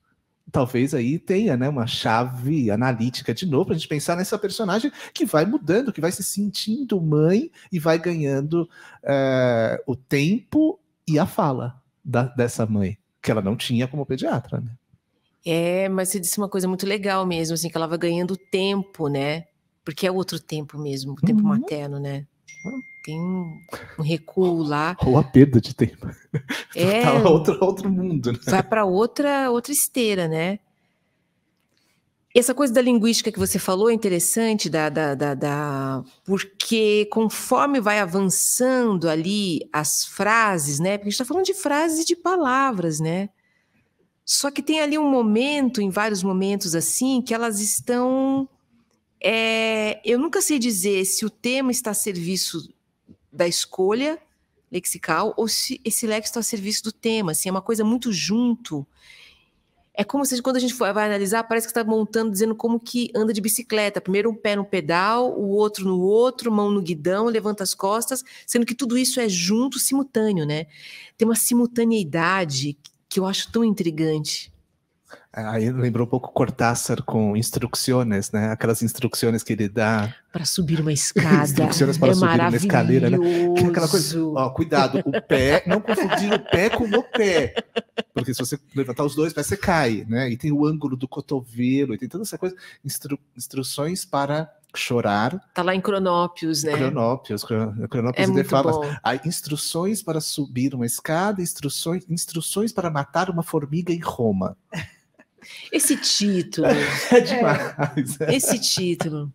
Talvez aí tenha né, uma chave analítica de novo, para a gente pensar nessa personagem que vai mudando, que vai se sentindo mãe e vai ganhando é, o tempo e a fala da, dessa mãe, que ela não tinha como pediatra. Né? É, mas você disse uma coisa muito legal mesmo, assim, que ela vai ganhando tempo, né? Porque é outro tempo mesmo, o tempo uhum. materno, né? tem um, recuo lá. Ou a perda de tempo. É, tá outro, outro mundo. Né? Vai para outra, outra esteira, né? Essa coisa da linguística que você falou é interessante, da, da, da, da, porque conforme vai avançando ali as frases, né? Porque a gente está falando de frases e de palavras, né? Só que tem ali um momento, em vários momentos assim, que elas estão é, eu nunca sei dizer se o tema está a serviço da escolha lexical ou se esse lex está a serviço do tema. Assim, é uma coisa muito junto. É como se quando a gente vai analisar, parece que está montando, dizendo como que anda de bicicleta. Primeiro um pé no pedal, o outro no outro, mão no guidão, levanta as costas, sendo que tudo isso é junto, simultâneo, né? Tem uma simultaneidade que eu acho tão intrigante. Aí lembrou um pouco Cortázar com instruções, né? Aquelas instruções que ele dá. Para subir uma escada. instruções para é subir uma escaleira, né? Que é aquela coisa. Ó, cuidado, o pé, não confundir o pé com o pé. Porque se você levantar os dois pés, você cai, né? E tem o ângulo do cotovelo, e tem toda essa coisa. Instru instruções para chorar. Tá lá em Cronópios, né? Cronópios, Cronópios é fala, Aí, instruções para subir uma escada, instruções, instruções para matar uma formiga em Roma. Esse título. É, é, é demais. É. Esse título.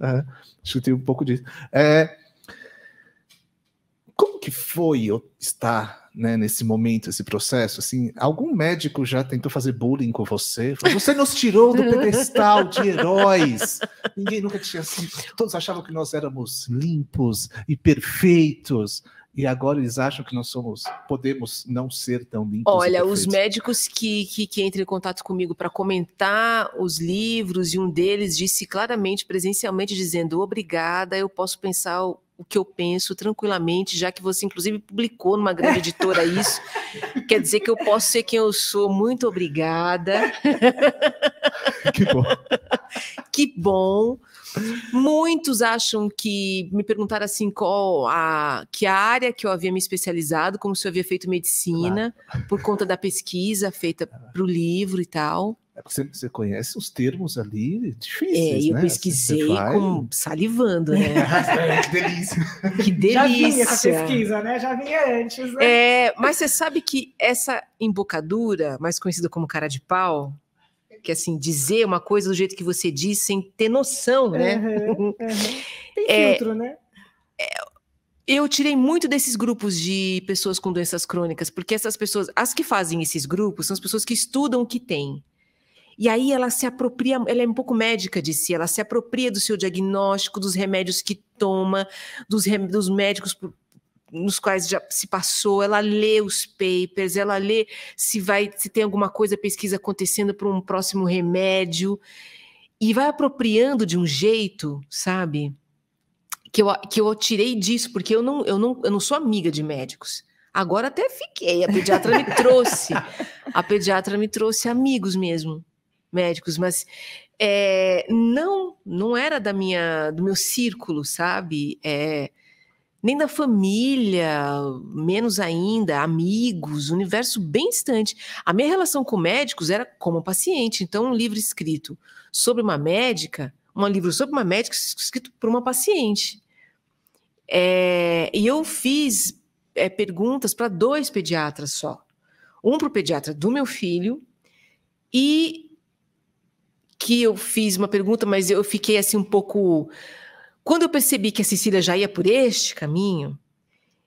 É, chutei um pouco disso. É, como que foi estar né, nesse momento, esse processo? Assim, algum médico já tentou fazer bullying com você? Você nos tirou do pedestal de heróis. Ninguém nunca tinha assim. Todos achavam que nós éramos limpos e perfeitos e agora eles acham que nós somos, podemos não ser tão limpos. Olha, os médicos que, que, que entram em contato comigo para comentar os livros, e um deles disse claramente, presencialmente, dizendo: Obrigada, eu posso pensar o que eu penso tranquilamente, já que você, inclusive, publicou numa grande editora isso. Quer dizer que eu posso ser quem eu sou. Muito obrigada. Que bom. que bom. Muitos acham que me perguntaram assim qual a que a área que eu havia me especializado, como se eu havia feito medicina, claro. por conta da pesquisa feita é. para o livro e tal. É, você, você, conhece os termos ali difíceis. É, eu né? pesquisei assim, vai... com, salivando, né? Ah, é, que delícia. Que delícia. Já vinha essa pesquisa, né? Já vinha antes. Né? É, mas você sabe que essa embocadura, mais conhecida como cara de pau, que assim, dizer uma coisa do jeito que você diz sem ter noção, né? Uhum, uhum. Tem é, filtro, é, né? É, eu tirei muito desses grupos de pessoas com doenças crônicas, porque essas pessoas, as que fazem esses grupos, são as pessoas que estudam o que tem. E aí ela se apropria, ela é um pouco médica de si, ela se apropria do seu diagnóstico, dos remédios que toma, dos, rem, dos médicos nos quais já se passou, ela lê os papers, ela lê se vai se tem alguma coisa pesquisa acontecendo para um próximo remédio e vai apropriando de um jeito, sabe? Que eu, que eu tirei disso, porque eu não, eu, não, eu não sou amiga de médicos. Agora até fiquei, a pediatra me trouxe. A pediatra me trouxe amigos mesmo, médicos, mas é, não, não era da minha, do meu círculo, sabe? É, nem da família, menos ainda, amigos, universo bem distante. A minha relação com médicos era como paciente, então um livro escrito sobre uma médica, um livro sobre uma médica escrito por uma paciente. É, e eu fiz é, perguntas para dois pediatras só. Um para o pediatra do meu filho e que eu fiz uma pergunta, mas eu fiquei assim um pouco quando eu percebi que a Cecília já ia por este caminho,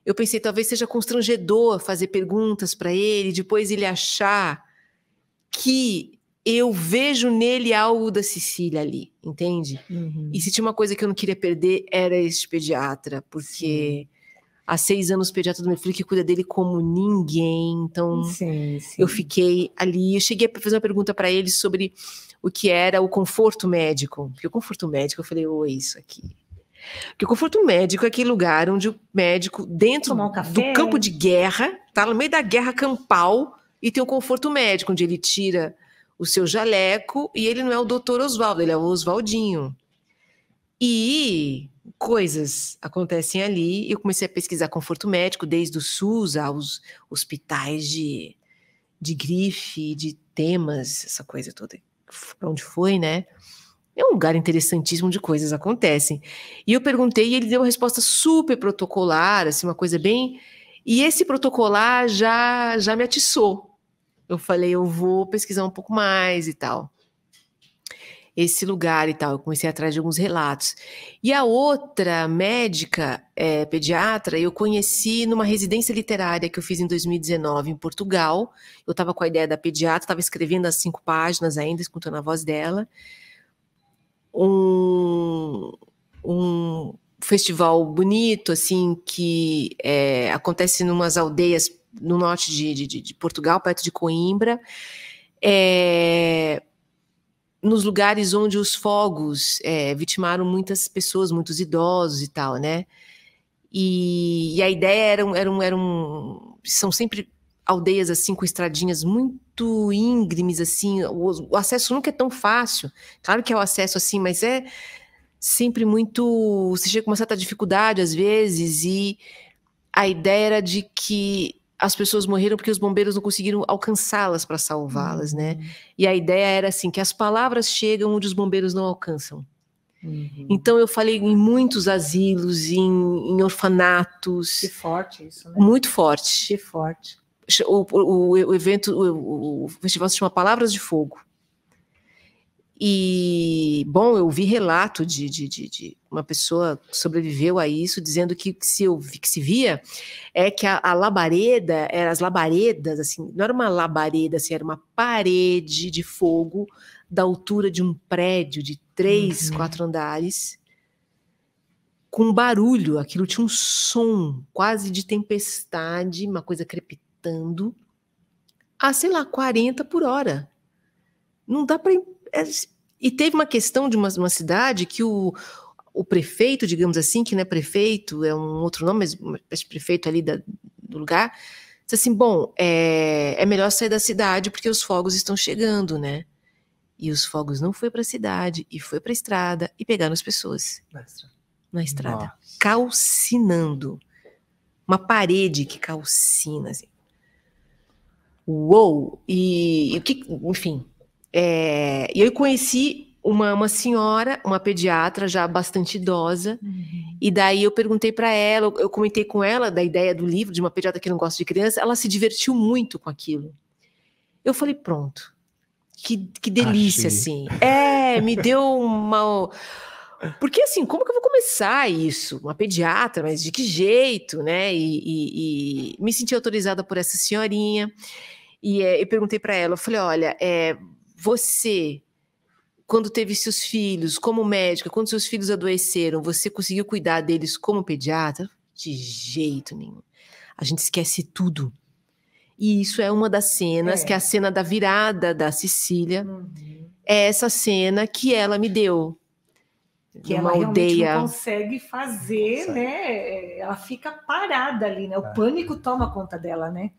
eu pensei talvez seja constrangedor fazer perguntas para ele, depois ele achar que eu vejo nele algo da Cecília ali, entende? Uhum. E se tinha uma coisa que eu não queria perder era este pediatra, porque sim. há seis anos o pediatra do meu filho que cuida dele como ninguém, então sim, sim. eu fiquei ali. Eu cheguei a fazer uma pergunta para ele sobre o que era o conforto médico, porque o conforto médico eu falei, oi, oh, é isso aqui porque o conforto médico é aquele lugar onde o médico, dentro um do campo de guerra, está no meio da guerra campal e tem o conforto médico, onde ele tira o seu jaleco e ele não é o doutor Oswaldo, ele é o Oswaldinho. E coisas acontecem ali. Eu comecei a pesquisar conforto médico, desde o SUS aos hospitais de, de grife, de temas, essa coisa toda, para onde foi, né? É um lugar interessantíssimo de coisas acontecem. E eu perguntei e ele deu uma resposta super protocolar, assim, uma coisa bem. E esse protocolar já, já me atiçou. Eu falei, eu vou pesquisar um pouco mais e tal. Esse lugar e tal. Eu comecei atrás de alguns relatos. E a outra médica é, pediatra eu conheci numa residência literária que eu fiz em 2019 em Portugal. Eu estava com a ideia da pediatra, estava escrevendo as cinco páginas ainda, escutando a voz dela um, um festival bonito, assim, que é, acontece em umas aldeias no norte de, de, de Portugal, perto de Coimbra, é, nos lugares onde os fogos é, vitimaram muitas pessoas, muitos idosos e tal, né? E, e a ideia era, um, era, um, era um. São sempre aldeias assim com estradinhas muito íngremes assim, o, o, acesso nunca é tão fácil. Claro que é o acesso assim, mas é sempre muito, você chega com uma certa dificuldade às vezes e a ideia era de que as pessoas morreram porque os bombeiros não conseguiram alcançá-las para salvá-las, né? Uhum. E a ideia era assim que as palavras chegam onde os bombeiros não alcançam. Uhum. Então eu falei em muitos asilos, em, em orfanatos. Que forte isso, né? Muito forte. Que forte o, o, o evento, o, o festival se chama Palavras de Fogo. E, bom, eu vi relato de, de, de, de, uma pessoa que sobreviveu a isso, dizendo que, que, se, eu, que se via é que a, a, labareda, era as labaredas, assim, não era uma labareda, assim, era uma parede de fogo da altura de um prédio de três, uhum. quatro andares, com barulho, aquilo tinha um som quase de tempestade, uma coisa crepitante gritando a, sei lá, 40 por hora. Não dá para. É, e teve uma questão de uma, uma cidade que o, o prefeito, digamos assim, que não é prefeito, é um outro nome, mas prefeito ali da, do lugar, disse assim: bom, é, é melhor sair da cidade porque os fogos estão chegando, né? E os fogos não foi para a cidade, e foi para a estrada, e pegaram as pessoas. Na estrada. Nossa. Calcinando. Uma parede que calcina, assim. Uou! E, o que, enfim. É, eu conheci uma, uma senhora, uma pediatra já bastante idosa, uhum. e daí eu perguntei para ela, eu comentei com ela da ideia do livro, de uma pediatra que não gosta de criança, ela se divertiu muito com aquilo. Eu falei, pronto, que, que delícia, Achei. assim. É, me deu uma. Porque assim, como que eu vou começar isso? Uma pediatra, mas de que jeito, né? E, e, e me senti autorizada por essa senhorinha. E é, eu perguntei para ela, eu falei, olha, é, você, quando teve seus filhos, como médica, quando seus filhos adoeceram, você conseguiu cuidar deles como pediatra? De jeito nenhum. A gente esquece tudo. E isso é uma das cenas, é. que é a cena da virada da Cecília. Uhum. É essa cena que ela me deu. Que ela aldeia. não consegue fazer, não consegue. né? Ela fica parada ali, né? O é. pânico toma conta dela, né?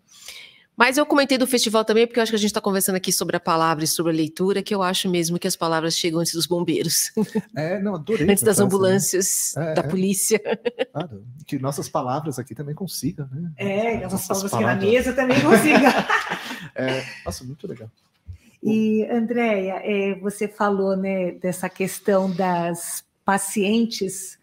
Mas eu comentei do festival também, porque eu acho que a gente está conversando aqui sobre a palavra e sobre a leitura, que eu acho mesmo que as palavras chegam antes dos bombeiros. É, não, adorei. antes das né? ambulâncias, né? é, da é. polícia. Claro, que nossas palavras aqui também consigam, né? É, nossas, nossas palavras, palavras aqui na mesa também consigam. é, nossa, muito legal. E, Andréia, é, você falou né, dessa questão das pacientes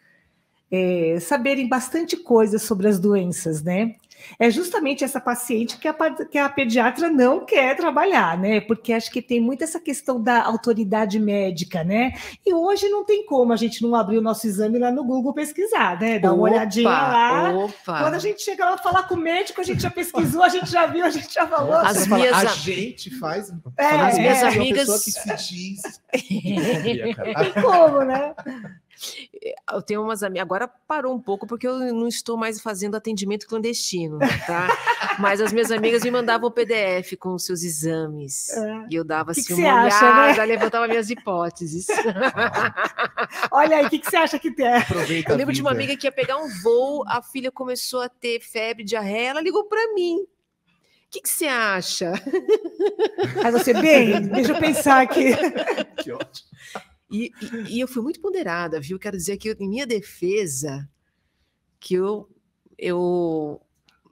é, saberem bastante coisas sobre as doenças, né? É justamente essa paciente que a, que a pediatra não quer trabalhar, né? Porque acho que tem muito essa questão da autoridade médica, né? E hoje não tem como a gente não abrir o nosso exame lá no Google pesquisar, né? Dar uma olhadinha lá. Opa. Quando a gente chega lá falar com o médico, a gente já pesquisou, a gente já viu, a gente já falou. As assim. minhas... A gente faz. É, as minhas é, amigas. que se diz. como, né? Eh, eu tenho umas amigas. Agora parou um pouco, porque eu não estou mais fazendo atendimento clandestino, tá? Mas as minhas amigas me mandavam o PDF com os seus exames. É. E eu dava que assim que uma acha, né? olhada, né? levantava minhas hipóteses. Olha aí, o que, que, você acha que tem? Aproveita eu lembro de uma amiga que ia pegar um voo, a filha começou a ter febre, diarreia, ela ligou para mim. O que, que, você acha? Aí você, bem, deixa eu pensar aqui. Que ótimo. E, e, e, eu fui muito ponderada, viu? Quero dizer que eu, em minha defesa, que eu, eu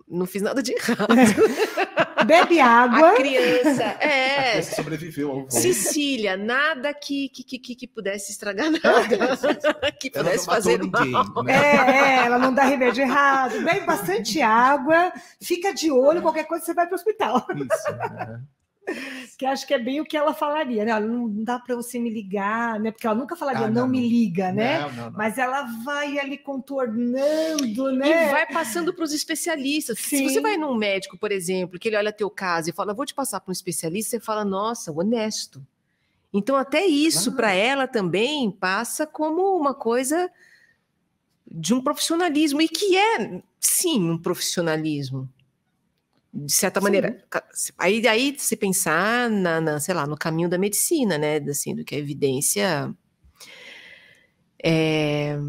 não fiz nada de errado. Bebe água. A criança. É. A criança sobreviveu ao Cecília, nada que, que, que, que pudesse estragar nada. que pudesse fazer ninguém, mal. Né? É, é, ela não dá remédio errado. Bebe bastante água, fica de olho, qualquer coisa você vai para o hospital. Isso, né? que acho que é bem o que ela falaria, né? Ela não dá para você me ligar, né? Porque ela nunca falaria, ah, não, não, me liga, né? Não, não, Mas ela vai ali contornando, né? E vai passando para os especialistas. Sim. Se você vai num médico, por exemplo, que ele olha teu caso e fala, vou te passar para um especialista, você fala, nossa, honesto. Então, até isso para ela também passa como uma coisa de um profissionalismo, e que é, sim, um profissionalismo de certa Sim. maneira, aí, aí se pensar na, na, sei lá, no caminho da medicina, né, assim, do que a evidência é...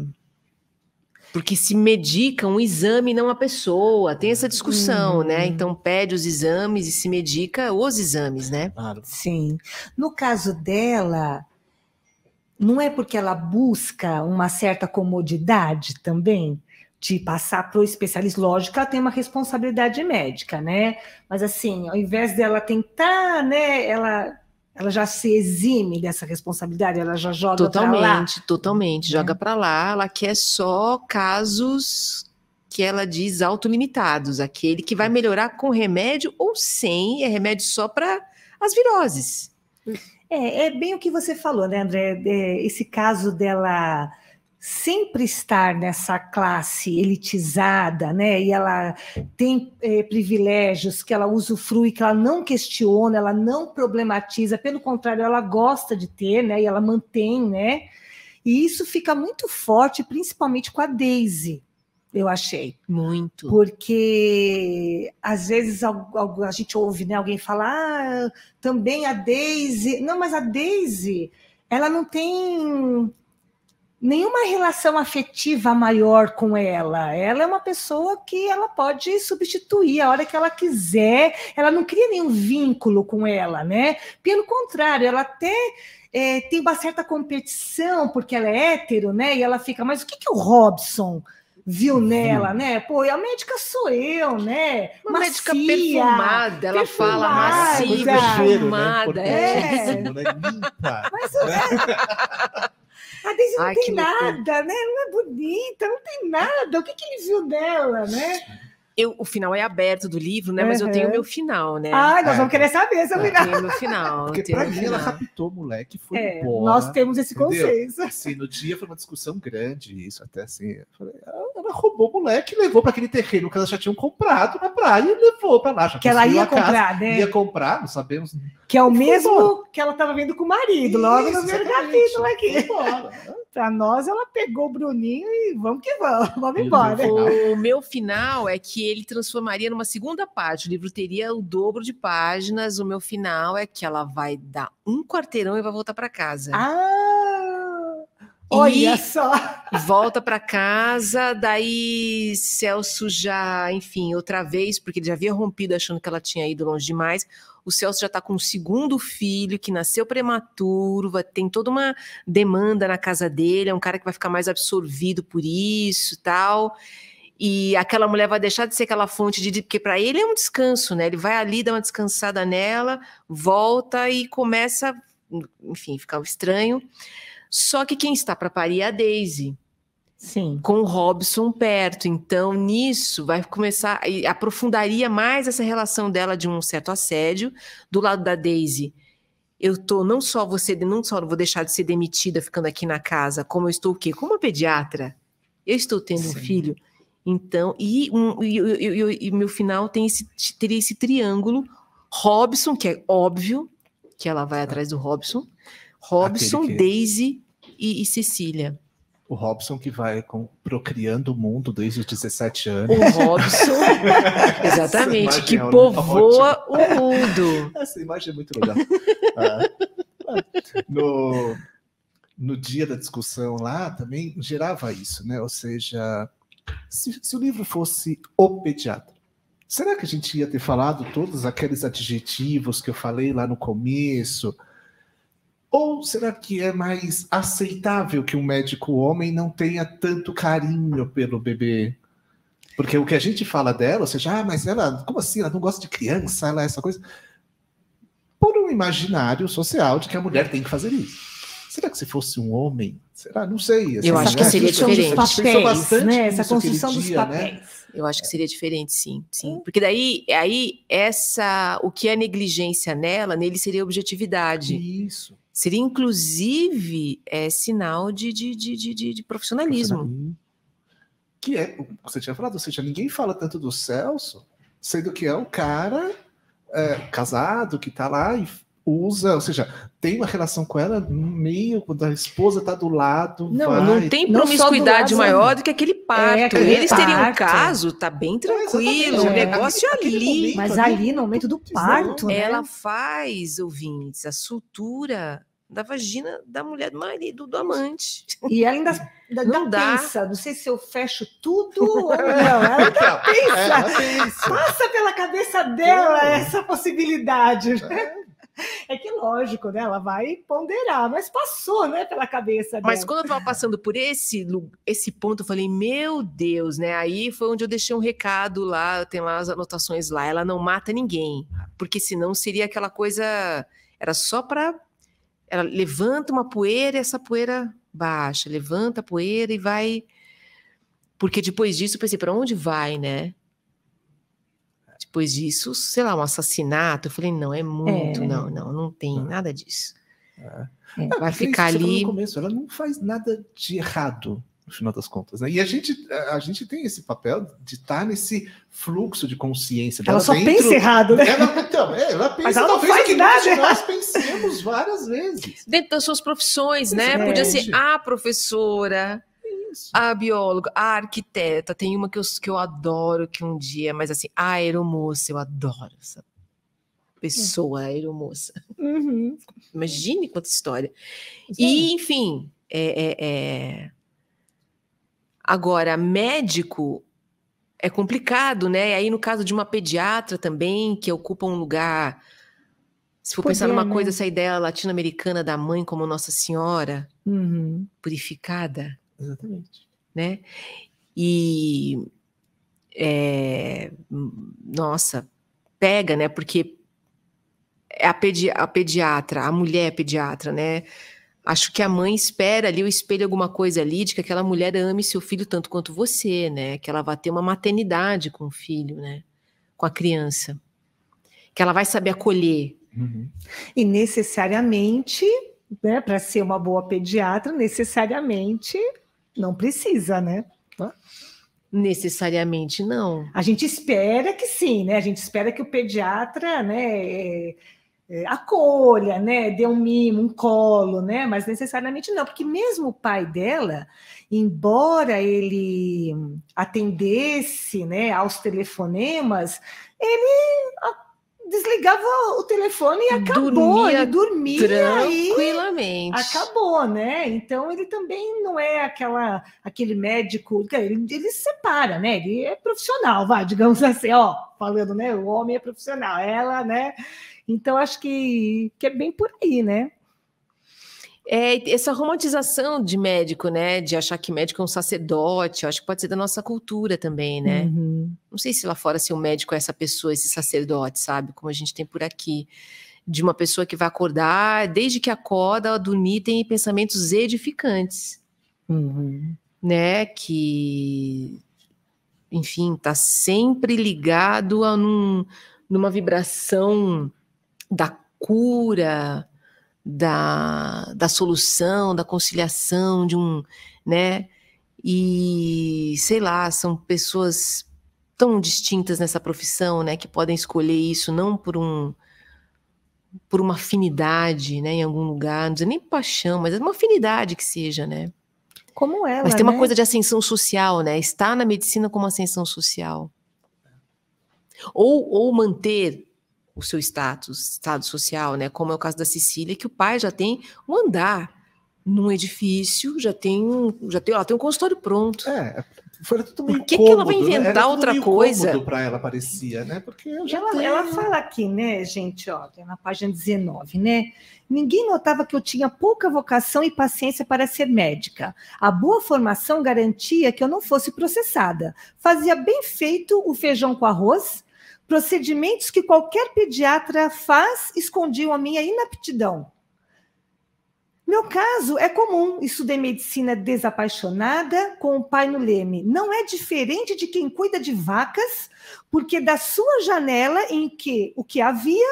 porque se medica um exame não a pessoa, tem essa discussão, hum. né, uhum. então pede os exames e se medica os exames, né? Claro. Sim. No caso dela, não é porque ela busca uma certa comodidade também? de passar para o especialista, lógico, ela tem uma responsabilidade médica, né? Mas assim, ao invés dela tentar, né, ela ela já se exime dessa responsabilidade, ela já joga totalmente, lá. Totalmente, né? joga é. para lá. Ela quer só casos que ela diz autolimitados, aquele que vai melhorar com remédio ou sem, é remédio só para as viroses. É, é bem o que você falou, né, André? É, esse caso dela sempre estar nessa classe elitizada, né? E ela tem eh, privilégios que ela usufrui, que ela não questiona, ela não problematiza, pelo contrário, ela gosta de ter, né? E ela mantém, né? E isso fica muito forte, principalmente com a Daisy. Eu achei. Muito. Porque às vezes a, gente ouve né, alguém falar, ah, também a Daisy. Não, mas a Daisy, ela não tem nenhuma relação afetiva maior com ela. Ela é uma pessoa que ela pode substituir a hora que ela quiser. Ela não cria nenhum vínculo com ela, né? Pelo contrário, ela até é, tem uma certa competição porque ela é hétero, né? E ela fica, mas o que, que é o Robson viu uhum. nela, né? Pô, e a médica sou eu, né? Uma macia, médica perfumada, ela fala macia, perfumada. Né? É. é. Mas, o A Daisy não Ai, tem nada, loucura. né? Não é bonita, não tem nada. O que, que ele viu dela, né? eu, o final é aberto do livro, né? Mas eu tenho o meu final, né? Ah, nós é, vamos querer saber seu final. Eu tenho o meu final. Porque pra mim ela raptou o moleque, foi é, embora. Nós temos esse entendeu? consenso. Assim, no dia foi uma discussão grande, isso até assim. Falei, ah, ela roubou o moleque e levou para aquele terreno que elas já tinham comprado na praia e levou para lá. que ela ia comprar, né? Ia comprar, não sabemos. Que é o mesmo que ela estava vendo com o marido, logo no primeiro capítulo aqui. Foi embora para nós, ela pegou o Bruninho e vamos que vamos, vamos embora. O, o, meu final é que ele transformaria numa segunda parte. O livro teria o dobro de páginas. O meu final é que ela vai dar um quarteirão e vai voltar para casa. Ah! Olha e só! Volta para casa, daí Celso já, enfim, outra vez, porque ele já havia rompido achando que ela tinha ido longe demais. O Celso já está com um segundo filho que nasceu prematuro, vai, tem toda uma demanda na casa dele, é um cara que vai ficar mais absorvido por isso, tal. E aquela mulher vai deixar de ser aquela fonte de porque para ele é um descanso, né? Ele vai ali dá uma descansada nela, volta e começa, enfim, ficar estranho. Só que quem está para parir é a Daisy. Sim. Com o Robson perto. Então, nisso, vai começar. e Aprofundaria mais essa relação dela de um certo assédio. Do lado da Daisy, eu tô não só você, não só vou deixar de ser demitida ficando aqui na casa, como eu estou o quê? Como pediatra. Eu estou tendo Sim. um filho. Então, e, um, e, e, e, meu final tem esse, teria esse triângulo. Robson, que é óbvio que ela vai tá. atrás do Robson Robson, que... Daisy e, e Cecília. O Robson que vai com, procriando o mundo desde os 17 anos. O Robson, exatamente, que é povoa o mundo. Essa imagem é muito legal. Ah, ah, no, no dia da discussão lá também gerava isso, né? Ou seja, se, se o livro fosse O Pediatra, será que a gente ia ter falado todos aqueles adjetivos que eu falei lá no começo? Ou será que é mais aceitável que um médico homem não tenha tanto carinho pelo bebê? Porque o que a gente fala dela, ou seja, ah, mas ela, como assim? Ela não gosta de criança, ela é essa coisa. Por um imaginário social de que a mulher tem que fazer isso. Será que se fosse um homem? Será? Não sei. eu assim, acho né? que seria diferente. Papéis, né? Essa construção dos né? papéis. Né? Eu acho que seria diferente, sim, sim. É. Porque daí, aí essa, o que é negligência nela, nele seria objetividade. Isso. Seria, inclusive, é, sinal de, de, de, de, de profissionalismo. Que é, você tinha falado, ou seja, ninguém fala tanto do Celso, sendo que é um cara é, casado que está lá e usa, ou seja, tem uma relação com ela meio quando a esposa está do lado. Não, vai. não tem promiscuidade não maior né? do que aquele é, parto. É, aquele Eles parto. teriam um caso, tá bem tranquilo, é, o negócio é, ali. Momento, mas ali no momento do parto, ela né? faz, ouvintes, a sutura da vagina da mulher do marido, do amante. E ela ainda, não dá. pensa, não sei se eu fecho tudo ou não, ela ainda então, é, pensa, ela pensa. Passa pela cabeça dela essa possibilidade, né? É. É que lógico, né? Ela vai ponderar, mas passou, né, pela cabeça dela. Mas quando eu estava passando por esse esse ponto, eu falei: "Meu Deus, né? Aí foi onde eu deixei um recado lá, tem lá as anotações lá, ela não mata ninguém, porque senão seria aquela coisa era só para ela levanta uma poeira e essa poeira baixa, levanta a poeira e vai. Porque depois disso eu pensei, para onde vai, né? Depois disso, sei lá, um assassinato. Eu falei, não, é muito, é. não, não, não tem nada disso. É. Vai é, ficar ali. No começo, ela não faz nada de errado no final das contas. Né? E a gente, a gente tem esse papel de estar tá nesse fluxo de consciência. Ela só dentro... pensa errado, né? Ela, então, é, ela pensa, Mas ela não faz nada nós pensemos várias vezes. Dentro das suas profissões, né? Exatamente. né? Podia ser a professora, a bióloga, a arquiteta. Tem uma que eu, que eu adoro, que um dia, mas assim, a aeromoça, eu adoro essa pessoa, a aeromoça. Uhum. Imagine quanta história. Sim. E, enfim, é... é, é Agora, médico é complicado, né? E aí, no caso de uma pediatra também, que ocupa um lugar. Se for Poder, pensar é, numa né? coisa, essa ideia latino-americana da mãe como Nossa Senhora, uhum. purificada. Exatamente. Né? E. É, nossa, pega, né? Porque é a, pedi a pediatra, a mulher pediatra, né? acho que a mãe espera ali, o espelho alguma coisa ali, de que aquela mulher ame seu filho tanto quanto você, né? Que ela vá ter uma maternidade com o filho, né? Com a criança. Que ela vai saber acolher. Uhum. E necessariamente, né, para ser uma boa pediatra, necessariamente não precisa, né? Necessariamente não. A gente espera que sim, né? A gente espera que o pediatra, né? É é, acolha, né, dê um mimo, um colo, né, mas necessariamente não, porque mesmo o pai dela, embora ele atendesse, né, aos telefonemas, ele ah, desligava o telefone e acabou, dormia ele dormia tranquilamente. acabou, né? Então ele também não é aquela aquele médico, ele, ele separa, né? Ele é profissional, vai, digamos assim, ó, falando, né? O homem é profissional, ela, né? Então, acho que, que é bem por aí, né? É, essa romantização de médico, né? De achar que médico é um sacerdote, eu acho que pode ser da nossa cultura também, né? Uhum. Não sei se lá fora se o médico é essa pessoa, esse sacerdote, sabe? Como a gente tem por aqui. De uma pessoa que vai acordar, desde que acorda, dormir, tem pensamentos edificantes. Uhum. Né? Que, enfim, tá sempre ligado a num, numa vibração da cura, da, da solução, da conciliação, de um, né? E sei lá, são pessoas tão distintas nessa profissão, né, que podem escolher isso não por um por uma afinidade, né, em algum lugar, não sei nem paixão, mas é uma afinidade que seja, né? Como ela, Mas tem uma né? coisa de ascensão social, né? Estar na medicina como ascensão social. Ou, ou manter o seu status, estado social, né? Como é o caso da Cecília, que o pai já tem um andar num edifício, já tem um, já tem, ela tem um consultório pronto. É, foi tudo meio Por que, cômodo, que ela vai né? inventar né? outra coisa? para ela parecia, né? Porque ela, ela fala aqui, né, gente, Ó, na página 19, né? Ninguém notava que eu tinha pouca vocação e paciência para ser médica. A boa formação garantia que eu não fosse processada. Fazia bem feito o feijão com arroz procedimentos que qualquer pediatra faz escondiam a minha inaptidão. Meu caso é comum, estudei medicina desapaixonada, com o pai no leme. Não é diferente de quem cuida de vacas, porque da sua janela em que o que havia,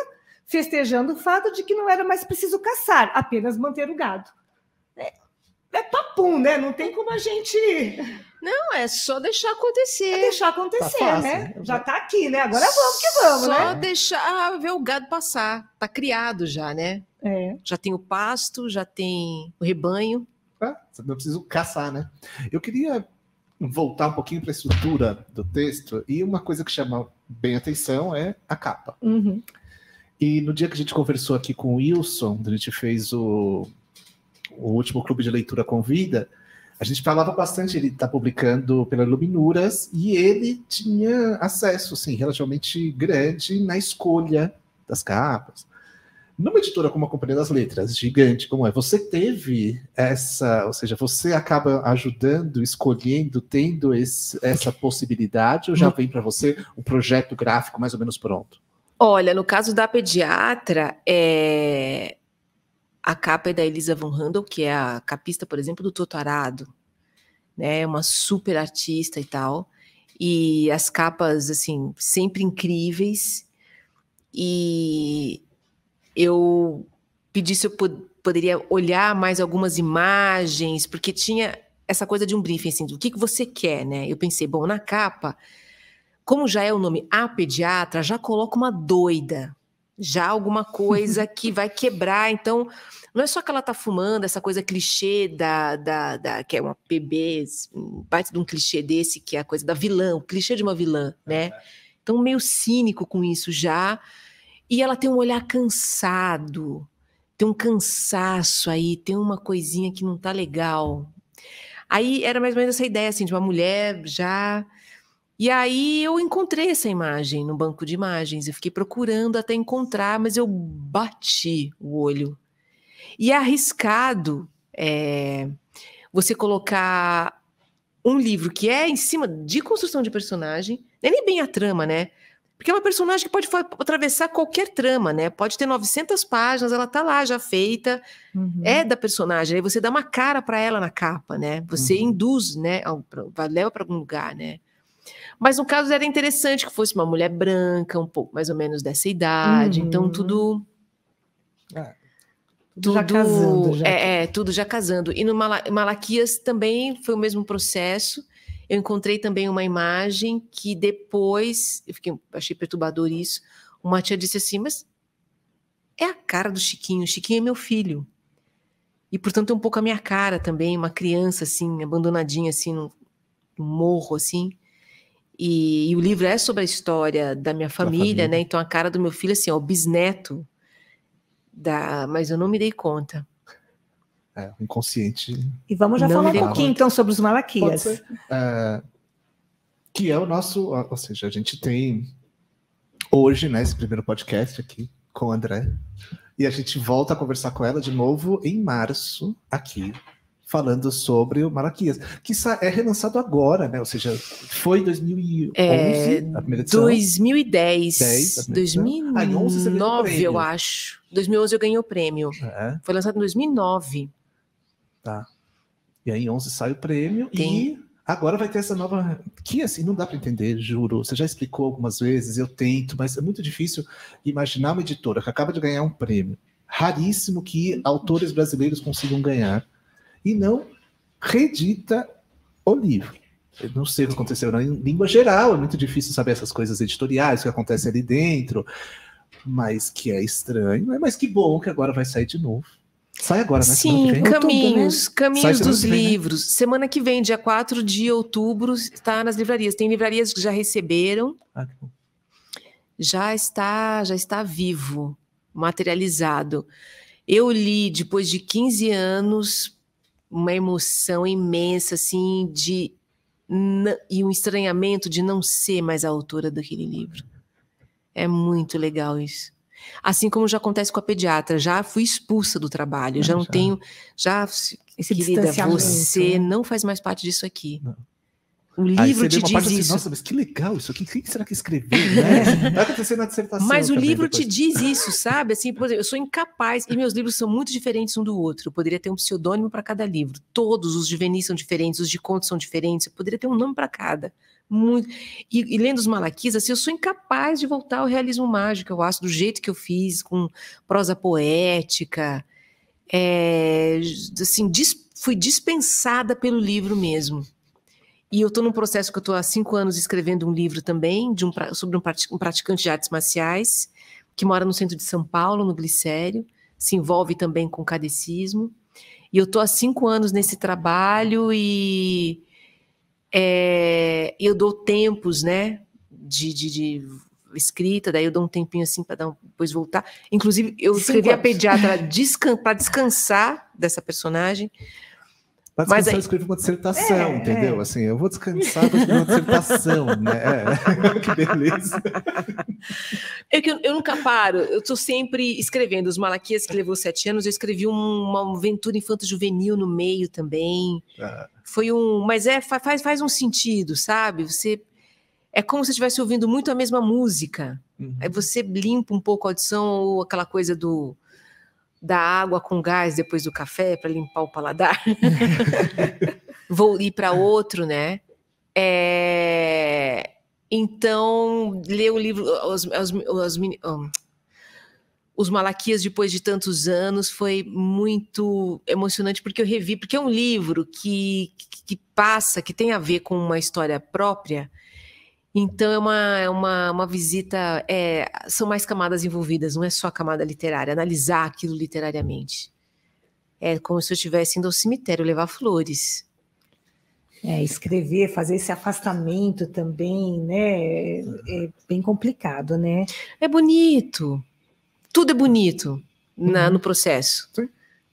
festejando o fato de que não era mais preciso caçar, apenas manter o gado. É, é papum, né? Não tem como a gente não, é só deixar acontecer. É deixar acontecer, tá né? né? Já tá aqui, né? Agora vamos que vamos, só né? Só deixar ah, ver o gado passar. Tá criado já, né? É. Já tem o pasto, já tem o rebanho. É, ah, não preciso caçar, né? Eu queria voltar um pouquinho para a estrutura do texto e uma coisa que chama bem atenção é a capa. Uhum. E no dia que a gente conversou aqui com o Wilson, a gente fez o, o último clube de leitura com vida, a gente falava bastante, ele está publicando pela Luminuras e ele tinha acesso assim, relativamente grande na escolha das capas. Numa editora como a Companhia das Letras, gigante como é, você teve essa, ou seja, você acaba ajudando, escolhendo, tendo esse, essa possibilidade, ou já vem para você um projeto gráfico mais ou menos pronto? Olha, no caso da pediatra, é, a capa é da Elisa von Handel, que é a capista, por exemplo, do Totorado, né? Uma super artista e tal. E as capas, assim, sempre incríveis. E eu pedi se eu pod poderia olhar mais algumas imagens, porque tinha essa coisa de um briefing, assim, do que, que você quer, né? Eu pensei, bom, na capa, como já é o nome A Pediatra, já coloca uma doida, já alguma coisa que vai quebrar. Então, não é só que ela tá fumando, essa coisa clichê da, da, da que é uma PB, parte de um clichê desse, que é a coisa da vilã, o clichê de uma vilã, né? Então, meio cínico com isso já. E ela tem um olhar cansado, tem um cansaço aí, tem uma coisinha que não tá legal. Aí era mais ou menos essa ideia, assim, de uma mulher já e aí eu encontrei essa imagem no banco de imagens. Eu fiquei procurando até encontrar, mas eu bati o olho. E é arriscado é, você colocar um livro que é em cima de construção de personagem, é nem bem a trama, né? Porque é uma personagem que pode atravessar qualquer trama, né? Pode ter 900 páginas, ela tá lá já feita, é uhum. é da personagem. Aí você dá uma cara para ela na capa, né? Você uhum. induz, né? Leva para algum lugar, né? Mas no caso era interessante que fosse uma mulher branca, um pouco mais ou menos dessa idade, então uhum. então tudo. É. Tudo já casando. Já. É, é, tudo já casando. E no Mal Malaquias também foi o mesmo processo. Eu encontrei também uma imagem que depois, eu fiquei, achei perturbador isso. Uma tia disse assim: Mas é a cara do Chiquinho, Chiquinho é meu filho. E portanto é um pouco a minha cara também, uma criança assim, abandonadinha assim, num morro assim. E, e, o livro é sobre a história da minha família, família, né? Então a cara do meu filho, assim, ó, o bisneto. Da... Mas eu não me dei conta. É, o inconsciente. E vamos já não falar um pouquinho, então, sobre os malaquias. É, que é o nosso. Ou seja, a gente tem hoje, né, esse primeiro podcast aqui com o André. E a gente volta a conversar com ela de novo em março, aqui, falando sobre o Malaquias, que é relançado agora, né? Ou seja, foi 2011 é, a primeira edição. 2010, 10, 2009, eu acho. 2011 eu ganhei o prêmio. É. Foi lançado em 2009. Tá. E aí 11 sai o prêmio Tem. e agora vai ter essa nova que assim não dá para entender, juro. Você já explicou algumas vezes, eu tento, mas é muito difícil imaginar uma editora que acaba de ganhar um prêmio. Raríssimo que autores brasileiros consigam ganhar e não reedita o livro. Eu não sei o que aconteceu Em língua geral, é muito difícil saber essas coisas editoriais, o que acontece ali dentro, mas que é estranho, é, mas que bom que agora vai sair de novo. Sai agora, né? Sim, vem, caminhos, né? caminhos dos vem, né? livros. Né? Semana que vem, dia 4 de outubro, está nas livrarias. Tem livrarias que já receberam. Ah, que bom. Já está, já está vivo, materializado. Eu li depois de 15 anos uma emoção imensa, assim, de e um estranhamento de não ser mais a autora daquele livro. É muito legal isso. Assim como já acontece com a pediatra, já fui expulsa do trabalho, não, já não já. tenho, já, Esse querida, você né? não faz mais parte disso aqui. Não. O livro te diz assim, isso. Assim, Nossa, mas que legal isso aqui. Quem será que escreveu? Né? É. Vai acontecer na dissertação. Mas o tá livro depois. te diz isso, sabe? Assim, por exemplo, eu sou incapaz e meus livros são muito diferentes um do outro. Eu poderia ter um pseudônimo para cada livro. Todos os de Venice são diferentes, os de contos são diferentes. Eu poderia ter um nome para cada. Muito. E, e, lendo os Malaquias, assim, eu sou incapaz de voltar ao realismo mágico. Eu acho do jeito que eu fiz, com prosa poética. É, assim, dis, fui dispensada pelo livro mesmo. E eu estou num processo que eu estou há cinco anos escrevendo um livro também de um, sobre um praticante de artes marciais que mora no centro de São Paulo, no Glicério, se envolve também com cadecismo. E eu estou há cinco anos nesse trabalho e é, eu dou tempos, né, de, de, de, escrita, daí eu dou um tempinho assim para depois voltar. Inclusive, eu escrevi a pediatra descan para descansar dessa personagem, Tá descansando, aí... escrevi uma dissertação, é, entendeu? É. Assim, eu vou descansar para escrever uma dissertação, né? É. que beleza. É que eu, eu nunca paro, eu estou sempre escrevendo. Os Malaquias, que levou sete anos, eu escrevi um, uma aventura infanto-juvenil no meio também. Ah. Foi um... Mas é, faz, faz um sentido, sabe? Você... É como se estivesse ouvindo muito a mesma música. Uhum. Aí você limpa um pouco a audição ou aquela coisa do da água com gás depois do café para limpar o paladar. Vou ir para outro, né? É... Então, ler o livro os, os, os, hum, os, Malaquias depois de tantos anos foi muito emocionante porque eu revi, porque é um livro que, que, que passa, que tem a ver com uma história própria então é uma, é uma, uma visita, é, são mais camadas envolvidas, não é só a camada literária, analisar aquilo literariamente. É como se eu estivesse indo ao cemitério levar flores. É, escrever, fazer esse afastamento também, né? É, é bem complicado, né? É bonito. Tudo é bonito na, uhum. no processo.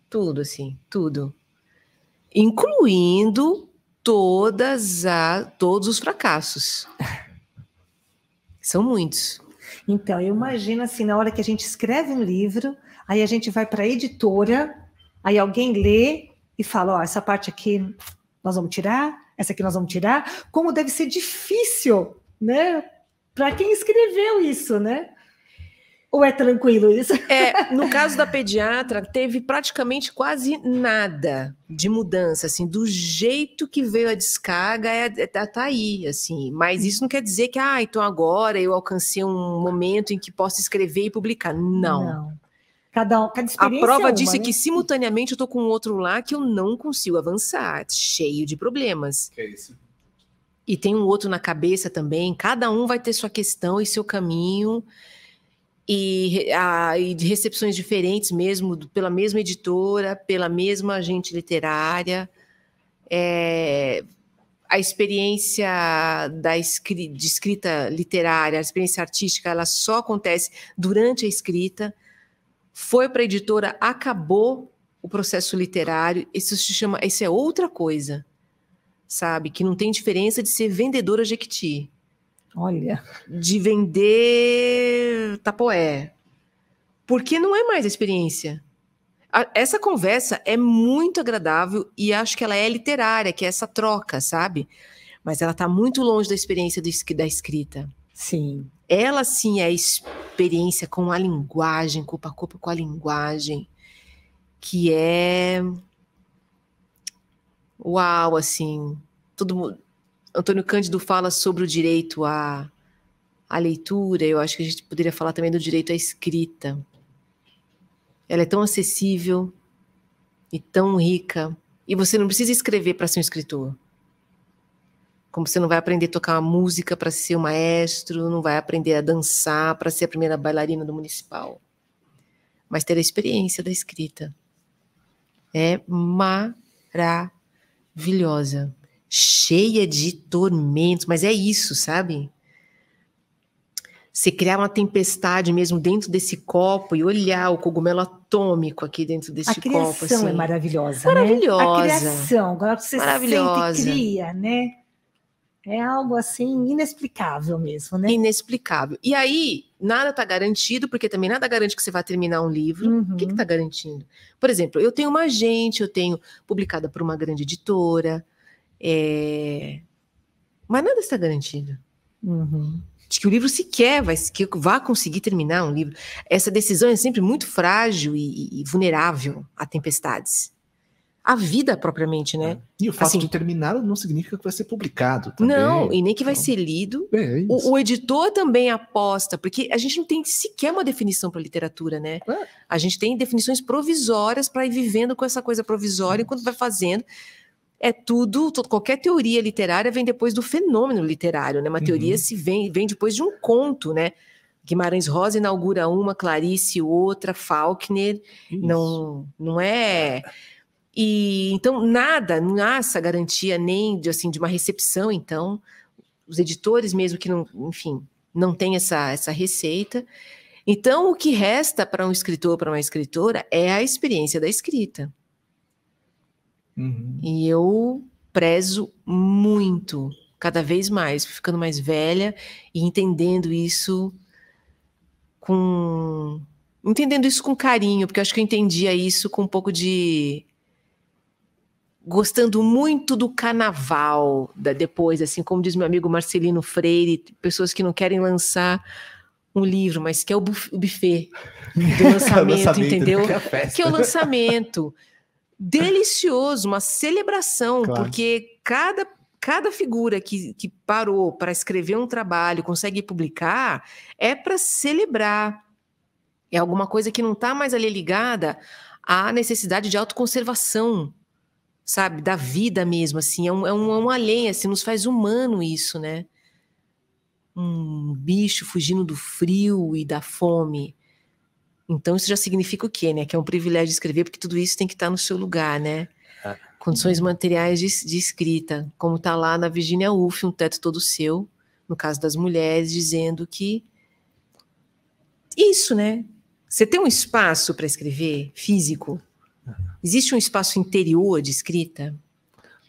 Tudo, assim, tudo. Incluindo todas a, todos os fracassos. São muitos. Então, eu imagino assim, na hora que a gente escreve um livro, aí a gente vai para a editora, aí alguém lê e fala, ó, essa parte aqui nós vamos tirar, essa aqui nós vamos tirar. Como deve ser difícil, né? Para quem escreveu isso, né? Ou é tranquilo isso? É, no caso da pediatra, teve praticamente quase nada de mudança, assim, do jeito que veio a descarga, é, é, tá, tá aí, assim. Mas isso não quer dizer que, ah, então agora eu alcancei um momento em que posso escrever e publicar. Não. não. Cada, cada experiência A prova é disse né? que, simultaneamente, eu tô com outro lá que eu não consigo avançar, cheio de problemas. Que é isso. E tem um outro na cabeça também, cada um vai ter sua questão e seu caminho e, a, e de recepções diferentes mesmo, pela mesma editora, pela mesma agente literária. É, a experiência da escri de escrita literária, a experiência artística, ela só acontece durante a escrita. Foi para a editora, acabou o processo literário. Isso se chama, isso é outra coisa, sabe? Que não tem diferença de ser vendedora Jequiti. Olha. De vender tapoé. Porque não é mais experiência. essa conversa é muito agradável e acho que ela é literária, que é essa troca, sabe? Mas ela está muito longe da experiência do, da escrita. Sim. Ela sim é a experiência com a linguagem, corpo a corpo com a linguagem, que é. Uau, assim. Todo mundo Antônio Cândido fala sobre o direito à, à leitura, eu acho que a gente poderia falar também do direito à escrita. Ela é tão acessível e tão rica, e você não precisa escrever para ser um escritor. Como você não vai aprender a tocar uma música para ser um maestro, não vai aprender a dançar para ser a primeira bailarina do municipal. Mas ter a experiência da escrita é maravilhosa cheia de tormentos, mas é isso, sabe? Você criar uma tempestade mesmo dentro desse copo e olhar o cogumelo atômico aqui dentro desse copo. A criação copo, é assim. é maravilhosa, Maravilhosa. Né? A criação, agora que você maravilhosa. sente e cria, né? É algo assim inexplicável mesmo, né? Inexplicável. E aí, nada está garantido, porque também nada garante que você vai terminar um livro. Uhum. O que está uhum. garantindo? Por exemplo, eu tenho uma agente, eu tenho publicada por uma grande editora, é... Mas nada está garantido. Uhum. De que o livro sequer vai, que vá conseguir terminar um livro. Essa decisão é sempre muito frágil e, e vulnerável a tempestades. A vida propriamente, né? É. E o fato assim, de terminar não significa que vai ser publicado. Também. Não, e nem que vai então, ser lido. É, é o, o, editor também aposta, porque a gente não tem sequer uma definição para literatura, né? É. A gente tem definições provisórias para ir vivendo com essa coisa provisória enquanto vai fazendo é tudo, qualquer teoria literária vem depois do fenômeno literário, né? Uma uhum. teoria se vem, vem depois de um conto, né? Guimarães Rosa inaugura uma, Clarice outra, Faulkner, Isso. não, não é. E então nada, não há essa garantia nem de assim de uma recepção, então os editores mesmo que não, enfim, não tem essa essa receita. Então o que resta para um escritor, para uma escritora é a experiência da escrita. Uhum. E eu prezo muito, cada vez mais, ficando mais velha e entendendo isso com. Entendendo isso com carinho, porque eu acho que eu entendia isso com um pouco de gostando muito do carnaval da depois, assim como diz meu amigo Marcelino Freire, pessoas que não querem lançar um livro, mas que é o buffet do lançamento, lançamento né? entendeu? É que é o lançamento delicioso, uma celebração, claro. porque cada cada figura que, que parou para escrever um trabalho, consegue publicar, é para celebrar. É alguma coisa que não está mais ali ligada à necessidade de autoconservação, sabe? Da vida mesmo, assim. É um, é um, é um além, assim, nos faz humano isso, né? Um bicho fugindo do frio e da fome. Então isso já significa o quê, né? Que é um privilégio escrever, porque tudo isso tem que estar tá no seu lugar, né? É. Condições materiais de, de escrita, como está lá na Virginia Woolf, um teto todo seu, no caso das mulheres, dizendo que isso, né? Você tem um espaço para escrever físico? É. Existe um espaço interior de escrita?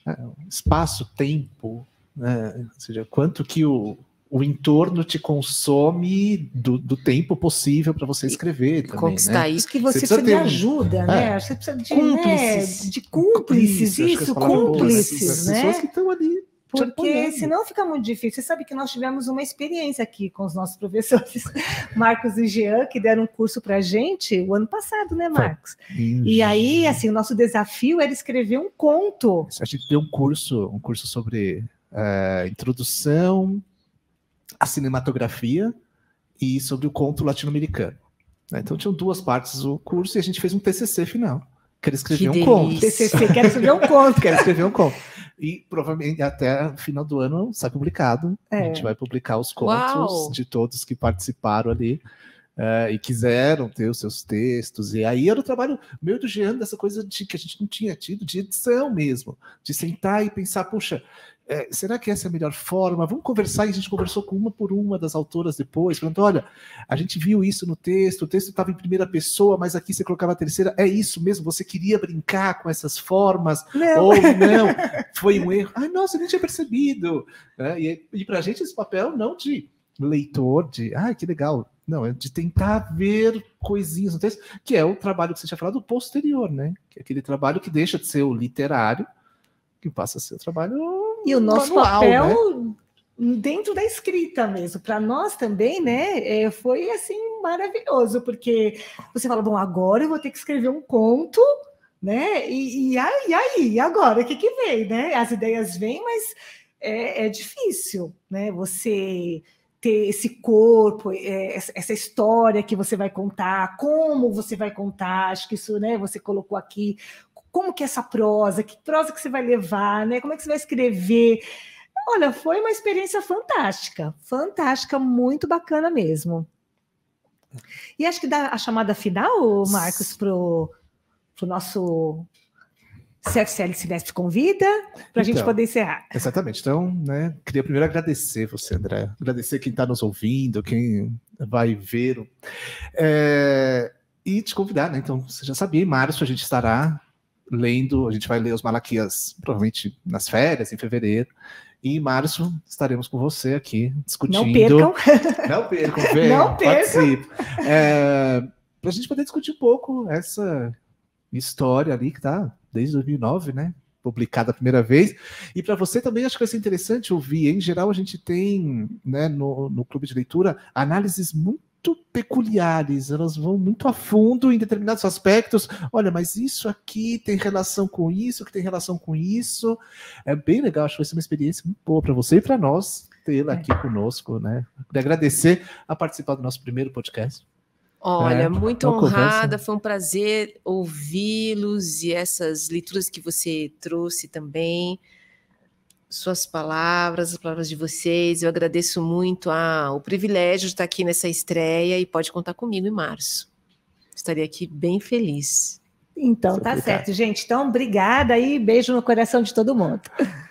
É, espaço, tempo, né? ou seja, quanto que o, o entorno te consome do, do tempo possível para você escrever. também, conquistar né? isso. que você, você precisa, de ajuda, é. né? É. Você precisa de né, cúmplices, né? de cúmplices, isso, é né? cúmplices, né? Pessoas que estão ali. Porque senão fica muito difícil. Você sabe que nós tivemos uma experiência aqui com os nossos professores, Marcos e Jean, que deram um curso para a gente o ano passado, né, Marcos? E aí, assim, o nosso desafio era escrever um conto. A gente deu um curso, um curso sobre uh, introdução a cinematografia e sobre o conto latino-americano. Né? Então tinham duas partes o curso e a gente fez um TCC final. Quero escrever que um conto. TCC, quero escrever um conto, quero escrever um conto. E provavelmente até o final do ano sai publicado. É. A gente é. vai publicar os contos Uau. de todos que participaram ali. Uh, e quiseram ter os seus textos. E aí era o trabalho meio do Jean, dessa coisa de que a gente não tinha tido de edição mesmo, de sentar e pensar, puxa, é, será que essa é a melhor forma? Vamos conversar. E a gente conversou com uma por uma das autoras depois, falando: olha, a gente viu isso no texto, o texto estava em primeira pessoa, mas aqui você colocava a terceira. É isso mesmo? Você queria brincar com essas formas? Não. Ou não? Foi um erro. Ai, ah, nossa, eu nem tinha percebido. É, e, e para a gente esse papel não de leitor, de ah, que legal. Não, é de tentar ver coisinhas no texto, que é o trabalho que você tinha falado posterior, né? Que é aquele trabalho que deixa de ser o literário, que passa a ser o trabalho e o nosso manual, papel né? dentro da escrita mesmo. Para nós também, né? É, foi assim maravilhoso, porque você fala, bom, agora eu vou ter que escrever um conto, né? E, e ah, aí, agora, o que, que vem, né? As ideias vêm, mas é, é difícil, né? Você ter esse corpo, é, essa história que você vai contar, como você vai contar, acho que isso, né, você colocou aqui como que é essa prosa, que prosa que você vai levar, né? Como é que você vai escrever? Olha, foi uma experiência fantástica, fantástica, muito bacana mesmo. E acho que dá a chamada final, Marcos, para o nosso CFCL Cinesp convida, para a então, gente poder encerrar. Exatamente. Então, né, queria primeiro agradecer você, André. Agradecer quem está nos ouvindo, quem vai ver. É, e te convidar, né? Então, você já sabia, em março a gente estará lendo, a gente vai ler os Malaquias provavelmente nas férias, em fevereiro. E em março estaremos com você aqui discutindo. Não percam. Não percam, Não percam. É, Para a gente poder discutir um pouco essa história ali que está desde 2009, né? publicada a primeira vez. E para você também acho que vai ser interessante ouvir. Em geral, a gente tem né, no, no clube de leitura análises muito muito peculiares, elas vão muito a fundo em determinados aspectos. Olha, mas isso aqui tem relação com isso, que tem relação com isso. É bem legal, acho que vai ser uma experiência muito boa para você e para nós tê-la é. aqui é. conosco, né? De agradecer a participar do nosso primeiro podcast. Olha, é, muito honrada, conversa. foi um prazer ouvi-los e essas leituras que você trouxe também suas palavras, as palavras de vocês. Eu agradeço muito a, o privilégio de estar aqui nessa estreia e pode contar comigo em março. Estaria aqui bem feliz. Então, Sou é tá certo, gente. Então, obrigada e beijo no coração de todo mundo.